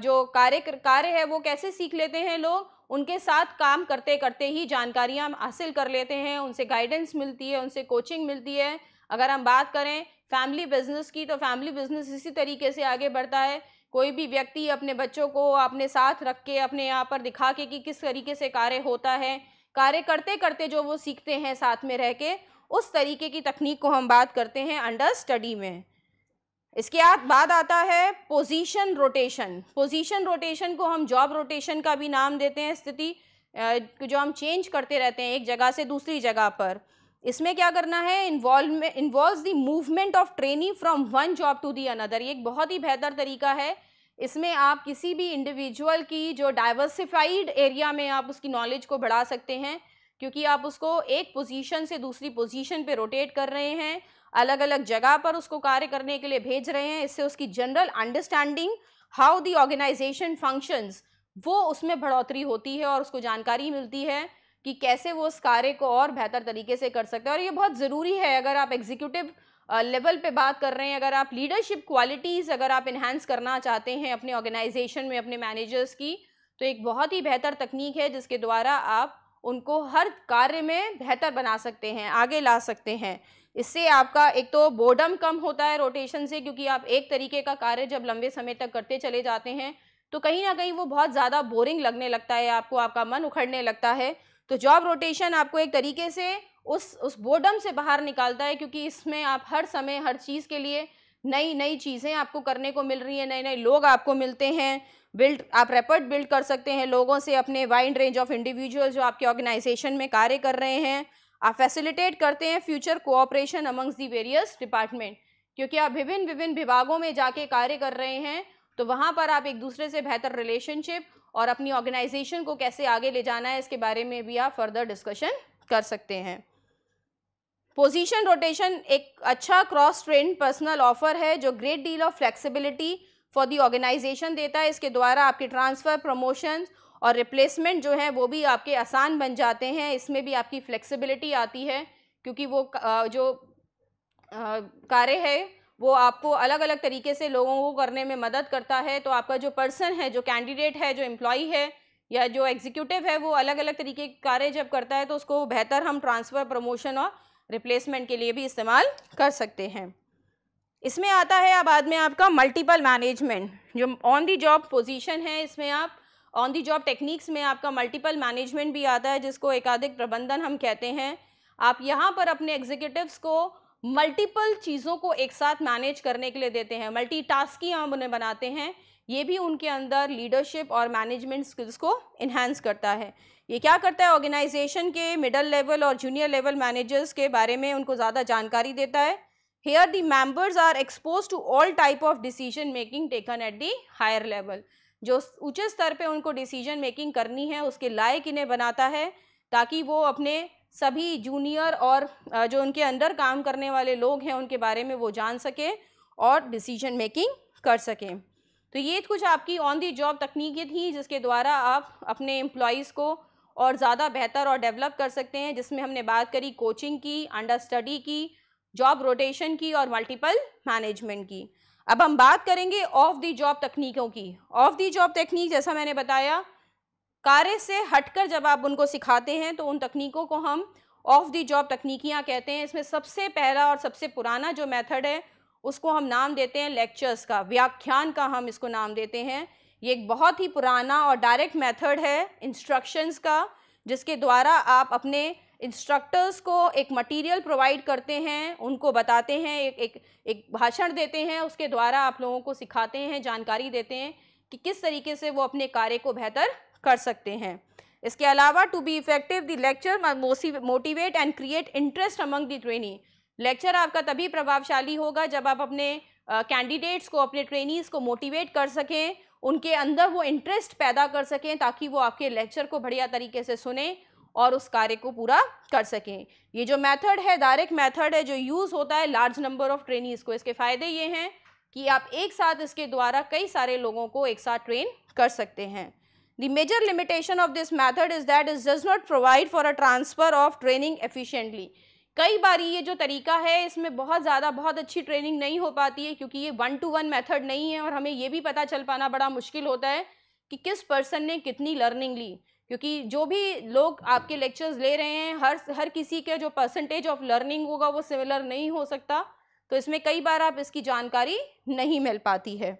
जो कार्य कार्य है वो कैसे सीख लेते हैं लोग उनके साथ काम करते करते ही जानकारियाँ हासिल कर लेते हैं उनसे गाइडेंस मिलती है उनसे कोचिंग मिलती है अगर हम बात करें फैमिली बिजनेस की तो फैमिली बिजनेस इसी तरीके से आगे बढ़ता है कोई भी व्यक्ति अपने बच्चों को अपने साथ रख के अपने यहाँ पर दिखा के कि किस तरीके से कार्य होता है कार्य करते करते जो वो सीखते हैं साथ में रह के उस तरीके की तकनीक को हम बात करते हैं अंडर स्टडी में इसके बाद आता है पोजीशन रोटेशन पोजीशन रोटेशन को हम जॉब रोटेशन का भी नाम देते हैं स्थिति जो हम चेंज करते रहते हैं एक जगह से दूसरी जगह पर इसमें क्या करना है involve involve the movement of trainee from one job to the another ये एक बहुत ही बेहतर तरीका है इसमें आप किसी भी इंडिविजुअल की जो डाइवर्सिफाइड एरिया में आप उसकी नॉलेज को बढ़ा सकते हैं क्योंकि आप उसको एक पोजीशन से दूसरी पोजीशन पे रोटेट कर रहे हैं अलग अलग जगह पर उसको कार्य करने के लिए भेज रहे हैं इससे उसकी general understanding how the organisation functions वो उसमें बढ़ोतरी होती है और उसको जानकारी मिलती है कि कैसे वो उस कार्य को और बेहतर तरीके से कर सकते हैं और ये बहुत ज़रूरी है अगर आप एग्जीक्यूटिव लेवल पे बात कर रहे हैं अगर आप लीडरशिप क्वालिटीज़ अगर आप इन्हांस करना चाहते हैं अपने ऑर्गेनाइजेशन में अपने मैनेजर्स की तो एक बहुत ही बेहतर तकनीक है जिसके द्वारा आप उनको हर कार्य में बेहतर बना सकते हैं आगे ला सकते हैं इससे आपका एक तो बोर्डम कम होता है रोटेशन से क्योंकि आप एक तरीके का कार्य जब लंबे समय तक करते चले जाते हैं तो कहीं ना कहीं वो बहुत ज़्यादा बोरिंग लगने लगता है आपको आपका मन उखड़ने लगता है तो जॉब रोटेशन आपको एक तरीके से उस उस बोर्डम से बाहर निकालता है क्योंकि इसमें आप हर समय हर चीज़ के लिए नई नई चीज़ें आपको करने को मिल रही हैं नए नए लोग आपको मिलते हैं बिल्ड आप रेपर्ट बिल्ड कर सकते हैं लोगों से अपने वाइड रेंज ऑफ इंडिविजुअल जो आपके ऑर्गेनाइजेशन में कार्य कर रहे हैं आप फैसिलिटेट करते हैं future cooperation amongst the various department क्योंकि आप विभिन्न विभिन्न विभागों में जाके कार्य कर रहे हैं तो वहाँ पर आप एक दूसरे से बेहतर रिलेशनशिप और अपनी ऑर्गेनाइजेशन को कैसे आगे ले जाना है इसके बारे में भी आप फर्दर डिस्कशन कर सकते हैं पोजीशन रोटेशन एक अच्छा क्रॉस ट्रेंड पर्सनल ऑफर है जो great deal of flexibility for the organisation देता है इसके द्वारा आपके ट्रांसफ़र प्रमोशंस और रिप्लेसमेंट जो है वो भी आपके आसान बन जाते हैं इसमें भी आपकी फ्लेक्सिबिलिटी आती है क्योंकि वो जो कार्य है वो आपको अलग अलग तरीके से लोगों को करने में मदद करता है तो आपका जो पर्सन है जो कैंडिडेट है जो एम्प्लॉई है या जो एग्जीक्यूटिव है वो अलग अलग तरीके के कार्य जब करता है तो उसको बेहतर हम ट्रांसफ़र प्रमोशन और रिप्लेसमेंट के लिए भी इस्तेमाल कर सकते हैं इसमें आता है अब बाद में आपका मल्टीपल मैनेजमेंट जो ऑन दी जॉब पोजीशन है इसमें आप ऑन दी जॉब टेक्निक्स में आपका मल्टीपल मैनेजमेंट भी आता है जिसको एकाधिक प्रबंधन हम कहते हैं आप यहाँ पर अपने एग्जीक्यूटिव्स को मल्टीपल चीज़ों को एक साथ मैनेज करने के लिए देते हैं मल्टी टास्क हम उन्हें बनाते हैं ये भी उनके अंदर लीडरशिप और मैनेजमेंट स्किल्स को इन्हेंस करता है ये क्या करता है ऑर्गेनाइजेशन के मिडल लेवल और जूनियर लेवल मैनेजर्स के बारे में उनको ज़्यादा जानकारी देता है here the members are expose to all type of decision making taken at the higher level जो ऊंचे स्तर पे उनको डिसीजन मेकिंग करनी है उसके लायक इन्हें बनाता है ताकि वो अपने सभी जूनियर और जो उनके अंडर काम करने वाले लोग हैं उनके बारे में वो जान सकें और डिसीजन मेकिंग कर सकें तो ये कुछ आपकी ऑन दी जॉब तकनीकें थी जिसके द्वारा आप अपने एम्प्लॉयज़ को और ज़्यादा बेहतर और डेवलप कर सकते हैं जिसमें हमने बात करी कोचिंग की अंडर स्टडी की जॉब रोटेशन की और मल्टीपल मैनेजमेंट की अब हम बात करेंगे ऑफ दी जॉब तकनीकों की ऑफ दी जॉब तकनीक जैसा मैंने बताया कार्य से हटकर जब आप उनको सिखाते हैं तो उन तकनीकों को हम ऑफ दी जॉब तकनीकियाँ कहते हैं इसमें सबसे पहला और सबसे पुराना जो मेथड है उसको हम नाम देते हैं लेक्चर्स का व्याख्यान का हम इसको नाम देते हैं ये एक बहुत ही पुराना और डायरेक्ट मेथड है इंस्ट्रक्शंस का जिसके द्वारा आप अपने इंस्ट्रक्टर्स को एक मटेरियल प्रोवाइड करते हैं उनको बताते हैं एक एक एक भाषण देते हैं उसके द्वारा आप लोगों को सिखाते हैं जानकारी देते हैं कि किस तरीके से वो अपने कार्य को बेहतर कर सकते हैं इसके अलावा to be effective the lecture motivate and create interest among the trainee lecture आपका तभी प्रभावशाली होगा जब आप अपने कैंडिडेट्स uh, को अपने ट्रेनीज को मोटिवेट कर सकें उनके अंदर वो इंटरेस्ट पैदा कर सकें ताकि वो आपके लेक्चर को बढ़िया तरीके से सुने और उस कार्य को पूरा कर सकें ये जो मेथड है डायरेक्ट मेथड है जो यूज़ होता है लार्ज नंबर ऑफ ट्रेनीज को इसके फ़ायदे ये हैं कि आप एक साथ इसके द्वारा कई सारे लोगों को एक साथ ट्रेन कर सकते हैं the major limitation of this method is that is does not provide for a transfer of training efficiently कई बार ये जो तरीका है इसमें बहुत ज़्यादा बहुत अच्छी ट्रेनिंग नहीं हो पाती है क्योंकि ये वन टू वन मेथड नहीं है और हमें ये भी पता चल पाना बड़ा मुश्किल होता है कि किस पर्सन ने कितनी लर्निंग ली क्योंकि जो भी लोग आपके लेक्चर्स ले रहे हैं हर हर किसी के जो परसेंटेज ऑफ लर्निंग होगा वो सिमिलर नहीं हो सकता तो इसमें कई बार आप इसकी जानकारी नहीं मिल पाती है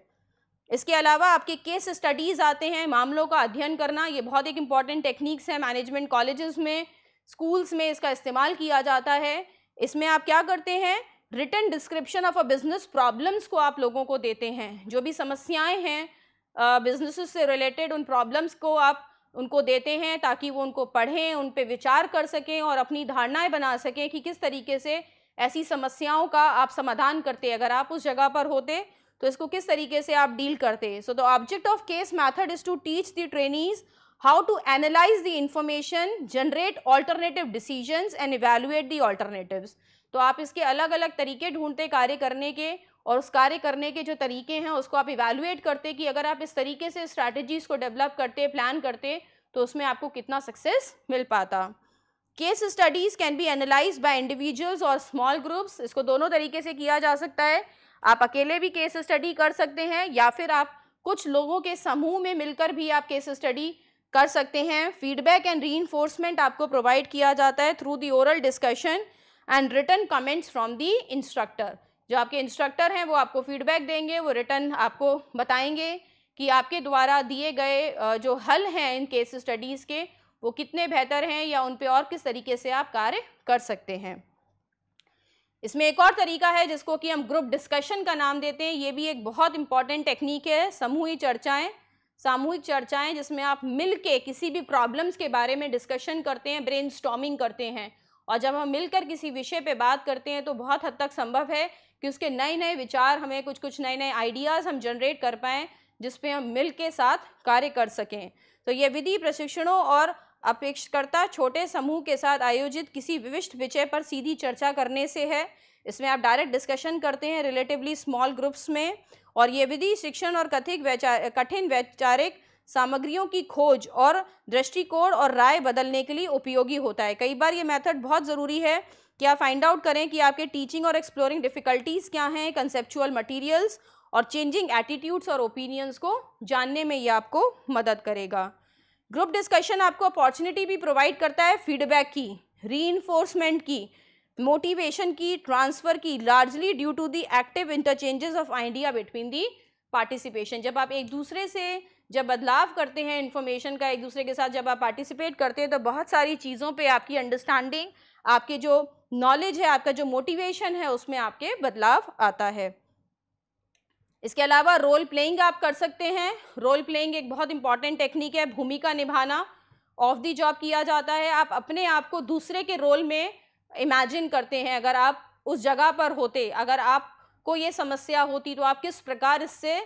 इसके अलावा आपके केस स्टडीज़ आते हैं मामलों का अध्ययन करना ये बहुत एक इम्पॉर्टेंट टेक्निक्स है मैनेजमेंट कॉलेजेस में स्कूल्स में इसका इस्तेमाल किया जाता है इसमें आप क्या करते हैं written description of a business problems को आप लोगों को देते हैं जो भी समस्याएं हैं बिजनेस से रिलेटेड उन प्रॉब्लम्स को आप उनको देते हैं ताकि वो उनको पढ़ें उन पर विचार कर सकें और अपनी धारणाएं बना सकें कि किस तरीके से ऐसी समस्याओं का आप समाधान करते अगर आप उस जगह पर होते तो इसको किस तरीके से आप डील करते so the object of case method is to teach the trainees how to analyse the information generate alternative decision and evaluate the alternative तो आप इसके अलग अलग तरीके ढूंढते कार्य करने के और उस कार्य करने के जो तरीके हैं उसको आप इवेलुएट करते कि अगर आप इस तरीके से स्ट्रैटेजीज़ को डेवलप करते प्लान करते तो उसमें आपको कितना सक्सेस मिल पाता case studies can be analyse by individuals और स्मॉल ग्रुप्स इसको दोनों तरीके से किया जा सकता है आप अकेले भी केस स्टडी कर सकते हैं या फिर आप कुछ लोगों के समूह में मिलकर भी आप केस स्टडी कर सकते हैं फीडबैक एंड री आपको प्रोवाइड किया जाता है through the oral discussion and written comments from the instructor जो आपके इंस्ट्रक्टर हैं वो आपको फीडबैक देंगे वो रिटर्न आपको बताएंगे कि आपके द्वारा दिए गए जो हल हैं इन केस स्टडीज़ के वो कितने बेहतर हैं या उन पर और किस तरीके से आप कार्य कर सकते हैं इसमें एक और तरीका है जिसको कि हम ग्रुप डिस्कशन का नाम देते हैं ये भी एक बहुत इंपॉर्टेंट टेक्निक है समूही चर्चाएं सामूहिक चर्चाएं जिसमें आप मिल के किसी भी प्रॉब्लम्स के बारे में डिस्कशन करते हैं ब्रेन करते हैं और जब हम मिलकर किसी विषय पे बात करते हैं तो बहुत हद तक संभव है कि उसके नए नए विचार हमें कुछ कुछ नए नए आइडियाज़ हम जनरेट कर पाएँ जिसपे हम मिल के साथ कार्य कर सकें तो ये विधि प्रशिक्षणों और अपेक्षकर्ता छोटे समूह के साथ आयोजित किसी विविष्ट विषय पर सीधी चर्चा करने से है इसमें आप डायरेक्ट डिस्कशन करते हैं रिलेटिवली स्मॉल ग्रुप्स में और ये विधि शिक्षण और कथिक वैचार कठिन वैचारिक सामग्रियों की खोज और दृष्टिकोण और राय बदलने के लिए उपयोगी होता है कई बार ये मेथड बहुत ज़रूरी है क्या फाइंड आउट करें कि आपके टीचिंग और एक्सप्लोरिंग डिफिकल्टीज़ क्या हैं कंसेप्चुअल मटेरियल्स और चेंजिंग एटीट्यूड्स और ओपिनियंस को जानने में ये आपको मदद करेगा ग्रुप डिस्कशन आपको अपॉर्चुनिटी भी प्रोवाइड करता है फीडबैक की री की मोटिवेशन की ट्रांसफ़र की largely due to the active interchanges of idea between the participation जब आप एक दूसरे से जब बदलाव करते हैं इन्फॉर्मेशन का एक दूसरे के साथ जब आप पार्टिसिपेट करते हैं तो बहुत सारी चीज़ों पे आपकी अंडरस्टैंडिंग आपके जो नॉलेज है आपका जो मोटिवेशन है उसमें आपके बदलाव आता है इसके अलावा रोल प्लेइंग आप कर सकते हैं रोल प्लेइंग एक बहुत इंपॉर्टेंट टेक्निक है भूमिका निभाना ऑफ दी जॉब किया जाता है आप अपने आप को दूसरे के रोल में इमेजिन करते हैं अगर आप उस जगह पर होते अगर आपको ये समस्या होती तो आप किस प्रकार इससे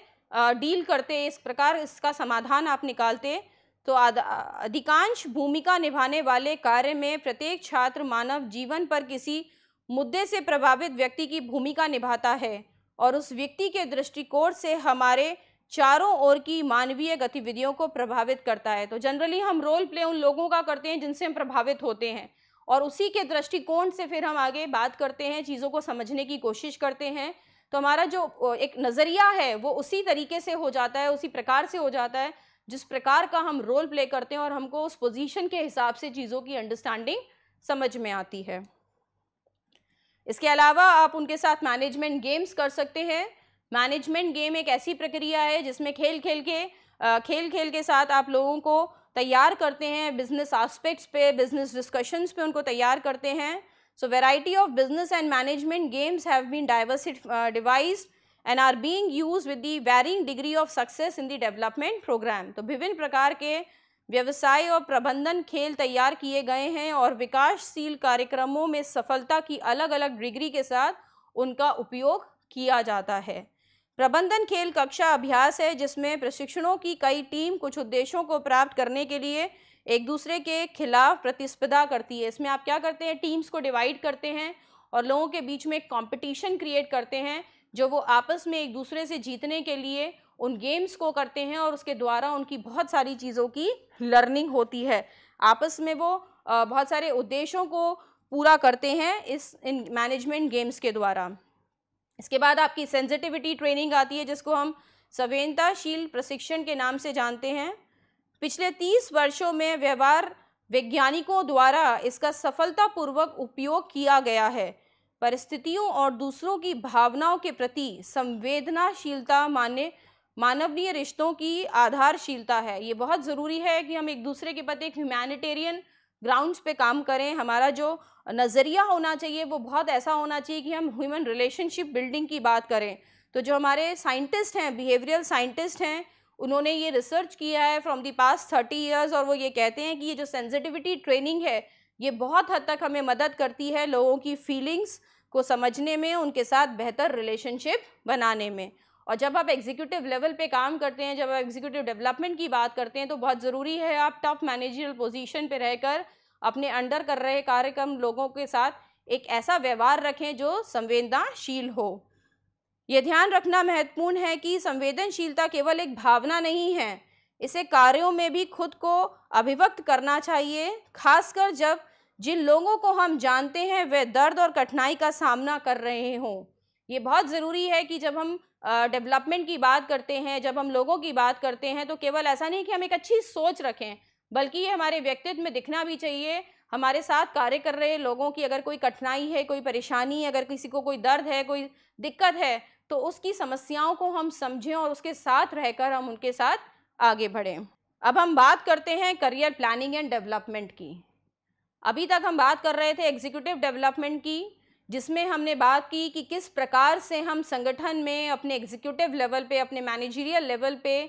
डील करते इस प्रकार इसका समाधान आप निकालते तो अधिकांश भूमिका निभाने वाले कार्य में प्रत्येक छात्र मानव जीवन पर किसी मुद्दे से प्रभावित व्यक्ति की भूमिका निभाता है और उस व्यक्ति के दृष्टिकोण से हमारे चारों ओर की मानवीय गतिविधियों को प्रभावित करता है तो जनरली हम रोल प्ले उन लोगों का करते हैं जिनसे हम प्रभावित होते हैं और उसी के दृष्टिकोण से फिर हम आगे बात करते हैं चीज़ों को समझने की कोशिश करते हैं तो हमारा जो एक नज़रिया है वो उसी तरीके से हो जाता है उसी प्रकार से हो जाता है जिस प्रकार का हम रोल प्ले करते हैं और हमको उस पोजीशन के हिसाब से चीज़ों की अंडरस्टैंडिंग समझ में आती है इसके अलावा आप उनके साथ मैनेजमेंट गेम्स कर सकते हैं मैनेजमेंट गेम एक ऐसी प्रक्रिया है जिसमें खेल खेल के खेल खेल के साथ आप लोगों को तैयार करते हैं बिजनेस आस्पेक्ट्स पे बिजनेस डिस्कशंस पे उनको तैयार करते हैं so variety of business and management games have been diversified devised and are being use with the varying degree of success in the development programme तो विभिन्न प्रकार के व्यवसाय और प्रबंधन खेल तैयार किए गए हैं और विकासशील कार्यक्रमों में सफलता की अलग अलग डिग्री के साथ उनका उपयोग किया जाता है प्रबंधन खेल कक्षा अभ्यास है जिसमें प्रशिक्षणों की कई टीम कुछ उद्देश्यों को प्राप्त करने के लिए एक दूसरे के खिलाफ प्रतिस्पर्धा करती है इसमें आप क्या करते हैं टीम्स को डिवाइड करते हैं और लोगों के बीच में कंपटीशन क्रिएट करते हैं जो वो आपस में एक दूसरे से जीतने के लिए उन गेम्स को करते हैं और उसके द्वारा उनकी बहुत सारी चीज़ों की लर्निंग होती है आपस में वो बहुत सारे उद्देश्यों को पूरा करते हैं इस इन मैनेजमेंट गेम्स के द्वारा इसके बाद आपकी सेंसिटिविटी ट्रेनिंग आती है जिसको हम संवेदनताशील प्रशिक्षण के नाम से जानते हैं पिछले तीस वर्षों में व्यवहार वैज्ञानिकों द्वारा इसका सफलतापूर्वक उपयोग किया गया है परिस्थितियों और दूसरों की भावनाओं के प्रति संवेदनाशीलता माने मानवीय रिश्तों की आधारशीलता है ये बहुत ज़रूरी है कि हम एक दूसरे के प्रति एक ह्यूमैनिटेरियन ग्राउंड्स पे काम करें हमारा जो नज़रिया होना चाहिए वो बहुत ऐसा होना चाहिए कि हम ह्यूमन रिलेशनशिप बिल्डिंग की बात करें तो जो हमारे साइंटिस्ट हैं बिहेवियरल साइंटिस्ट हैं उन्होंने ये रिसर्च किया है from the past thirty years और वो ये कहते हैं कि ये जो सेंसिटिविटी ट्रेनिंग है ये बहुत हद तक हमें मदद करती है लोगों की फीलिंग्स को समझने में उनके साथ बेहतर रिलेशनशिप बनाने में और जब आप एग्जीक्यूटिव लेवल पे काम करते हैं जब आप एग्जीक्यूटिव डेवलपमेंट की बात करते हैं तो बहुत ज़रूरी है आप टॉप मैनेजरियल पोजीशन पे रहकर अपने अंडर कर रहे कार्यक्रम लोगों के साथ एक ऐसा व्यवहार रखें जो संवेदनाशील हो ये ध्यान रखना महत्वपूर्ण है कि संवेदनशीलता केवल एक भावना नहीं है इसे कार्यों में भी खुद को अभिव्यक्त करना चाहिए खासकर जब जिन लोगों को हम जानते हैं वे दर्द और कठिनाई का सामना कर रहे हों ये बहुत ज़रूरी है कि जब हम डेवलपमेंट की बात करते हैं जब हम लोगों की बात करते हैं तो केवल ऐसा नहीं कि हम एक अच्छी सोच रखें बल्कि ये हमारे व्यक्तित्व में दिखना भी चाहिए हमारे साथ कार्य कर रहे लोगों की अगर कोई कठिनाई है कोई परेशानी अगर किसी को कोई दर्द है कोई दिक्कत है तो उसकी समस्याओं को हम समझें और उसके साथ रहकर हम उनके साथ आगे बढ़ें अब हम बात करते हैं करियर प्लानिंग एंड डेवलपमेंट की अभी तक हम बात कर रहे थे एग्जीक्यूटिव डेवलपमेंट की जिसमें हमने बात की कि किस प्रकार से हम संगठन में अपने एग्जीक्यूटिव लेवल पे अपने मैनेजरियल लेवल पे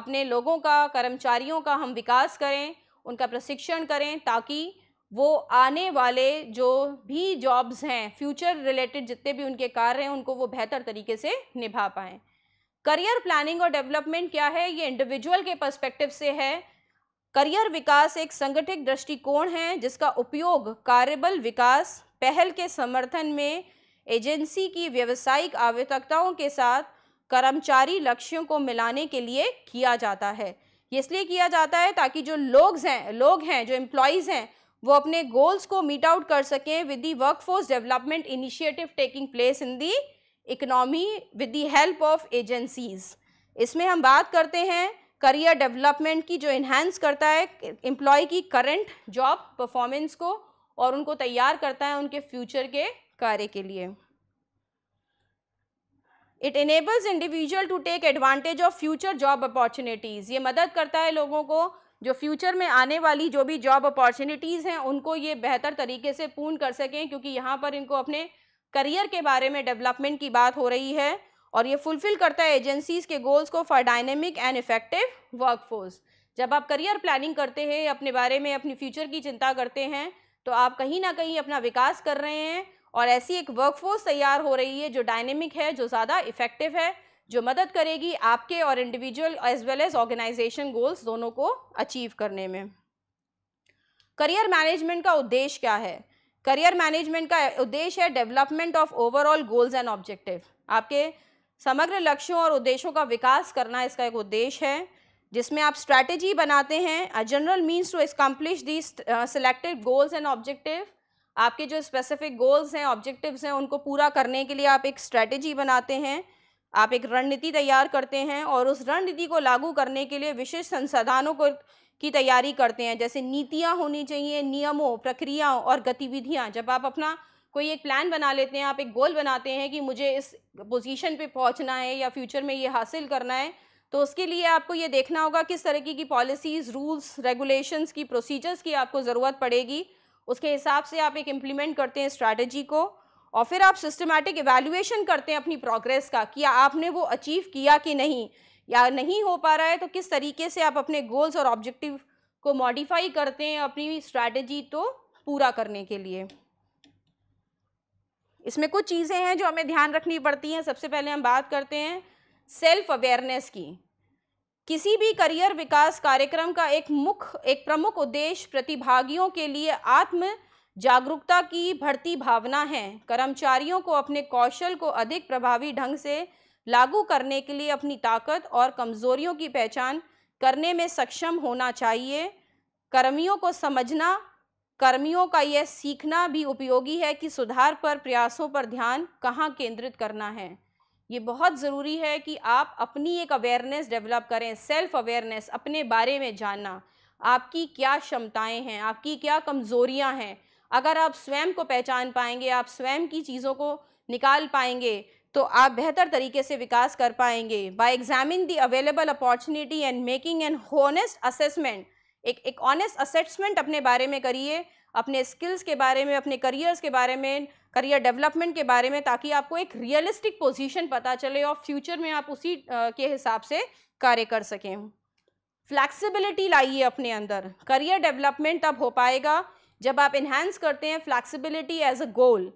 अपने लोगों का कर्मचारियों का हम विकास करें उनका प्रशिक्षण करें ताकि वो आने वाले जो भी जॉब्स हैं फ्यूचर रिलेटेड जितने भी उनके कार्य हैं उनको वो बेहतर तरीके से निभा पाएँ करियर प्लानिंग और डेवलपमेंट क्या है ये इंडिविजुअल के परस्पेक्टिव से है करियर विकास एक संगठित दृष्टिकोण है जिसका उपयोग कार्यबल विकास पहल के समर्थन में एजेंसी की व्यावसायिक आवश्यकताओं के साथ कर्मचारी लक्ष्यों को मिलाने के लिए किया जाता है इसलिए किया जाता है ताकि जो लोग हैं लोग हैं जो एम्प्लॉयज़ हैं वो अपने गोल्स को मीट आउट कर सकें with the workforce development initiative taking place in the economy with the help of agencies इसमें हम बात करते हैं करियर डेवलपमेंट की जो इन्हेंस करता है एम्प्लॉय की करंट जॉब परफॉर्मेंस को और उनको तैयार करता है उनके फ्यूचर के कार्य के लिए it enables individual to take advantage of future job opportunities ये मदद करता है लोगों को जो फ्यूचर में आने वाली जो भी जॉब अपॉर्चुनिटीज़ हैं उनको ये बेहतर तरीके से पूर्ण कर सकें क्योंकि यहाँ पर इनको अपने करियर के बारे में डेवलपमेंट की बात हो रही है और ये फुलफिल करता है एजेंसीज के गोल्स को for dynamic and effective workforce जब आप करियर प्लानिंग करते हैं अपने बारे में अपनी फ्यूचर की चिंता करते हैं तो आप कहीं ना कहीं अपना विकास कर रहे हैं और ऐसी एक वर्कफोर्स तैयार हो रही है जो डायनेमिक है जो ज़्यादा इफेक्टिव है जो मदद करेगी आपके और individual as well as organisation goals दोनों को अचीव करने में करियर मैनेजमेंट का उद्देश्य क्या है करियर मैनेजमेंट का उद्देश्य है development of overall goals and objective आपके समग्र लक्ष्यों और उद्देश्यों का विकास करना इसका एक उद्देश्य है जिसमें आप स्ट्रैटेजी बनाते हैं a general means to accomplish the selected goals and objective आपके जो स्पेसिफिक गोल्स हैं ऑब्जेक्टिव्स हैं उनको पूरा करने के लिए आप एक स्ट्रैटेजी बनाते हैं आप एक रणनीति तैयार करते हैं और उस रणनीति को लागू करने के लिए विशेष संसाधनों को की तैयारी करते हैं जैसे नीतियाँ होनी चाहिए नियमों प्रक्रियाओं और गतिविधियाँ जब आप अपना कोई एक प्लान बना लेते हैं आप एक गोल बनाते हैं कि मुझे इस पोजीशन पे पहुंचना है या फ्यूचर में ये हासिल करना है तो उसके लिए आपको ये देखना होगा किस तरह की पॉलिसीज़ रूल्स रेगुलेशंस की प्रोसीजर्स की आपको ज़रूरत पड़ेगी उसके हिसाब से आप एक इम्प्लीमेंट करते हैं स्ट्रैटेजी को और फिर आप सिस्टमेटिक एवेल्यूएशन करते हैं अपनी प्रोग्रेस का कि आपने वो अचीव किया कि नहीं या नहीं हो पा रहा है तो किस तरीके से आप अपने गोल्स और ऑब्जेक्टिव को मॉडिफाई करते हैं अपनी स्ट्रैटेजी तो पूरा करने के लिए इसमें कुछ चीज़ें हैं जो हमें ध्यान रखनी पड़ती हैं सबसे पहले हम बात करते हैं सेल्फ अवेयरनेस की किसी भी करियर विकास कार्यक्रम का एक मुख्य एक प्रमुख उद्देश्य प्रतिभागियों के लिए आत्म जागरूकता की भर्ती भावना है कर्मचारियों को अपने कौशल को अधिक प्रभावी ढंग से लागू करने के लिए अपनी ताकत और कमजोरियों की पहचान करने में सक्षम होना चाहिए कर्मियों को समझना कर्मियों का यह सीखना भी उपयोगी है कि सुधार पर प्रयासों पर ध्यान कहाँ केंद्रित करना है ये बहुत ज़रूरी है कि आप अपनी एक अवेयरनेस डेवलप करें सेल्फ अवेयरनेस अपने बारे में जानना आपकी क्या क्षमताएं हैं आपकी क्या कमज़ोरियां हैं अगर आप स्वयं को पहचान पाएंगे आप स्वयं की चीज़ों को निकाल पाएंगे तो आप बेहतर तरीके से विकास कर पाएंगे by examine the available opportunity and making an honest assessment एक एक ऑनेस्ट असेसमेंट अपने बारे में करिए अपने स्किल्स के बारे में अपने करियर्स के बारे में करियर डेवलपमेंट के बारे में ताकि आपको एक रियलिस्टिक पोजीशन पता चले और फ्यूचर में आप उसी के हिसाब से कार्य कर सकें फ्लैक्सिबिलिटी लाइए अपने अंदर करियर डेवलपमेंट तब हो पाएगा जब आप इन्हेंस करते हैं flexibility as a goal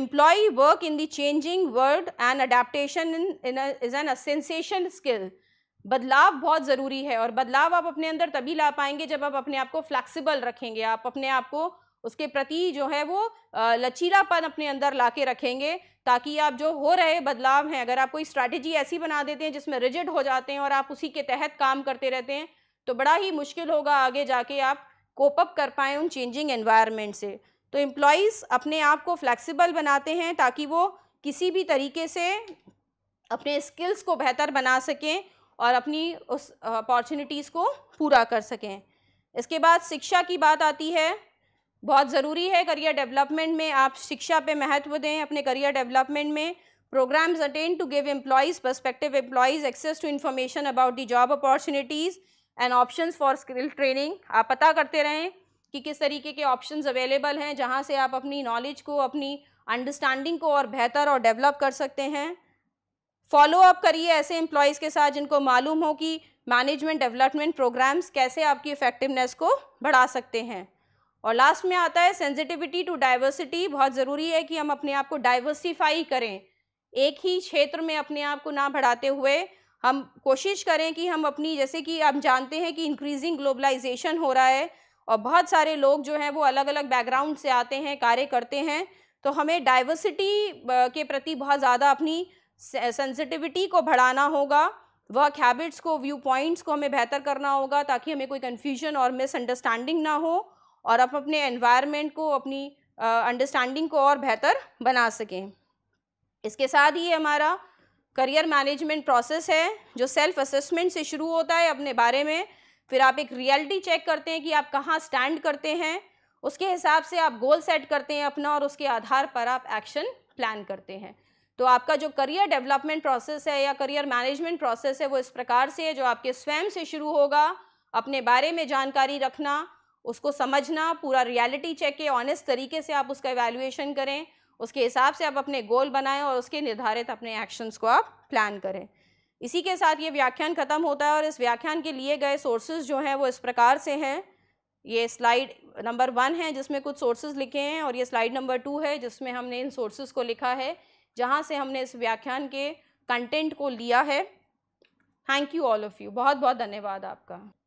employ work in the changing world and adapting in is an essential skill बदलाव बहुत ज़रूरी है और बदलाव आप अपने अंदर तभी ला पाएंगे जब आप अपने आप को फ्लैक्सिबल रखेंगे आप अपने आप को उसके प्रति जो है वो लचीलापन अपने अंदर ला के रखेंगे ताकि आप जो हो रहे बदलाव हैं अगर आप कोई स्ट्रैटेजी ऐसी बना देते हैं जिसमें रिजिड हो जाते हैं और आप उसी के तहत काम करते रहते हैं तो बड़ा ही मुश्किल होगा आगे जाके आप कोप अप कर पाएँ उन चेंजिंग एनवायरमेंट से तो एम्प्लॉयज़ अपने आप को फ्लैक्सीबल बनाते हैं ताकि वो किसी भी तरीके से अपने स्किल्स को बेहतर बना सकें और अपनी उस अपॉर्चुनिटीज़ को पूरा कर सकें इसके बाद शिक्षा की बात आती है बहुत ज़रूरी है करियर डेवलपमेंट में आप शिक्षा पे महत्व दें अपने करियर डेवलपमेंट में programmes attend to give employees perspective employees access to information about the job opportunities and option for skill training आप पता करते रहें कि किस तरीके के ऑप्शन अवेलेबल हैं जहाँ से आप अपनी नॉलेज को अपनी अंडरस्टैंडिंग को और बेहतर और डेवलप कर सकते हैं फॉलो अप करिए ऐसे एम्प्लॉयज़ के साथ जिनको मालूम हो कि मैनेजमेंट डेवलपमेंट प्रोग्राम्स कैसे आपकी इफ़ेक्टिवनेस को बढ़ा सकते हैं और लास्ट में आता है सेंसिटिविटी टू डाइवर्सिटी बहुत ज़रूरी है कि हम अपने आप को डाइवर्सिफाई करें एक ही क्षेत्र में अपने आप को ना बढ़ाते हुए हम कोशिश करें कि हम अपनी जैसे कि आप जानते हैं कि इंक्रीजिंग ग्लोबलाइजेशन हो रहा है और बहुत सारे लोग जो हैं वो अलग अलग बैकग्राउंड से आते हैं कार्य करते हैं तो हमें डाइवर्सिटी के प्रति बहुत ज़्यादा अपनी सेंसिटिविटी को बढ़ाना होगा वर्क हैबिट्स को व्यू पॉइंट्स को हमें बेहतर करना होगा ताकि हमें कोई कन्फ्यूजन और मिसअंडरस्टैंडिंग ना हो और आप अपने एनवायरनमेंट को अपनी अंडरस्टैंडिंग को और बेहतर बना सकें इसके साथ ही हमारा करियर मैनेजमेंट प्रोसेस है जो सेल्फ असेसमेंट से शुरू होता है अपने बारे में फिर आप एक रियलिटी चेक करते हैं कि आप कहाँ स्टैंड करते हैं उसके हिसाब से आप गोल सेट करते हैं अपना और उसके आधार पर आप एक्शन प्लान करते हैं तो आपका जो करियर डेवलपमेंट प्रोसेस है या करियर मैनेजमेंट प्रोसेस है वो इस प्रकार से है जो आपके स्वयं से शुरू होगा अपने बारे में जानकारी रखना उसको समझना पूरा रियलिटी चेक के ऑनेस्ट तरीके से आप उसका एवेल्युएशन करें उसके हिसाब से आप अपने गोल बनाएं और उसके निर्धारित अपने एक्शंस को आप प्लान करें इसी के साथ ये व्याख्यान ख़त्म होता है और इस व्याख्यान के लिए गए सोर्सेज जो हैं वो इस प्रकार से हैं ये स्लाइड नंबर वन है जिसमें कुछ सोर्सेज लिखे हैं और ये स्लाइड नंबर टू है जिसमें हमने इन सोर्सेज को लिखा है जहाँ से हमने इस व्याख्यान के कंटेंट को लिया है thank you all of you बहुत बहुत धन्यवाद आपका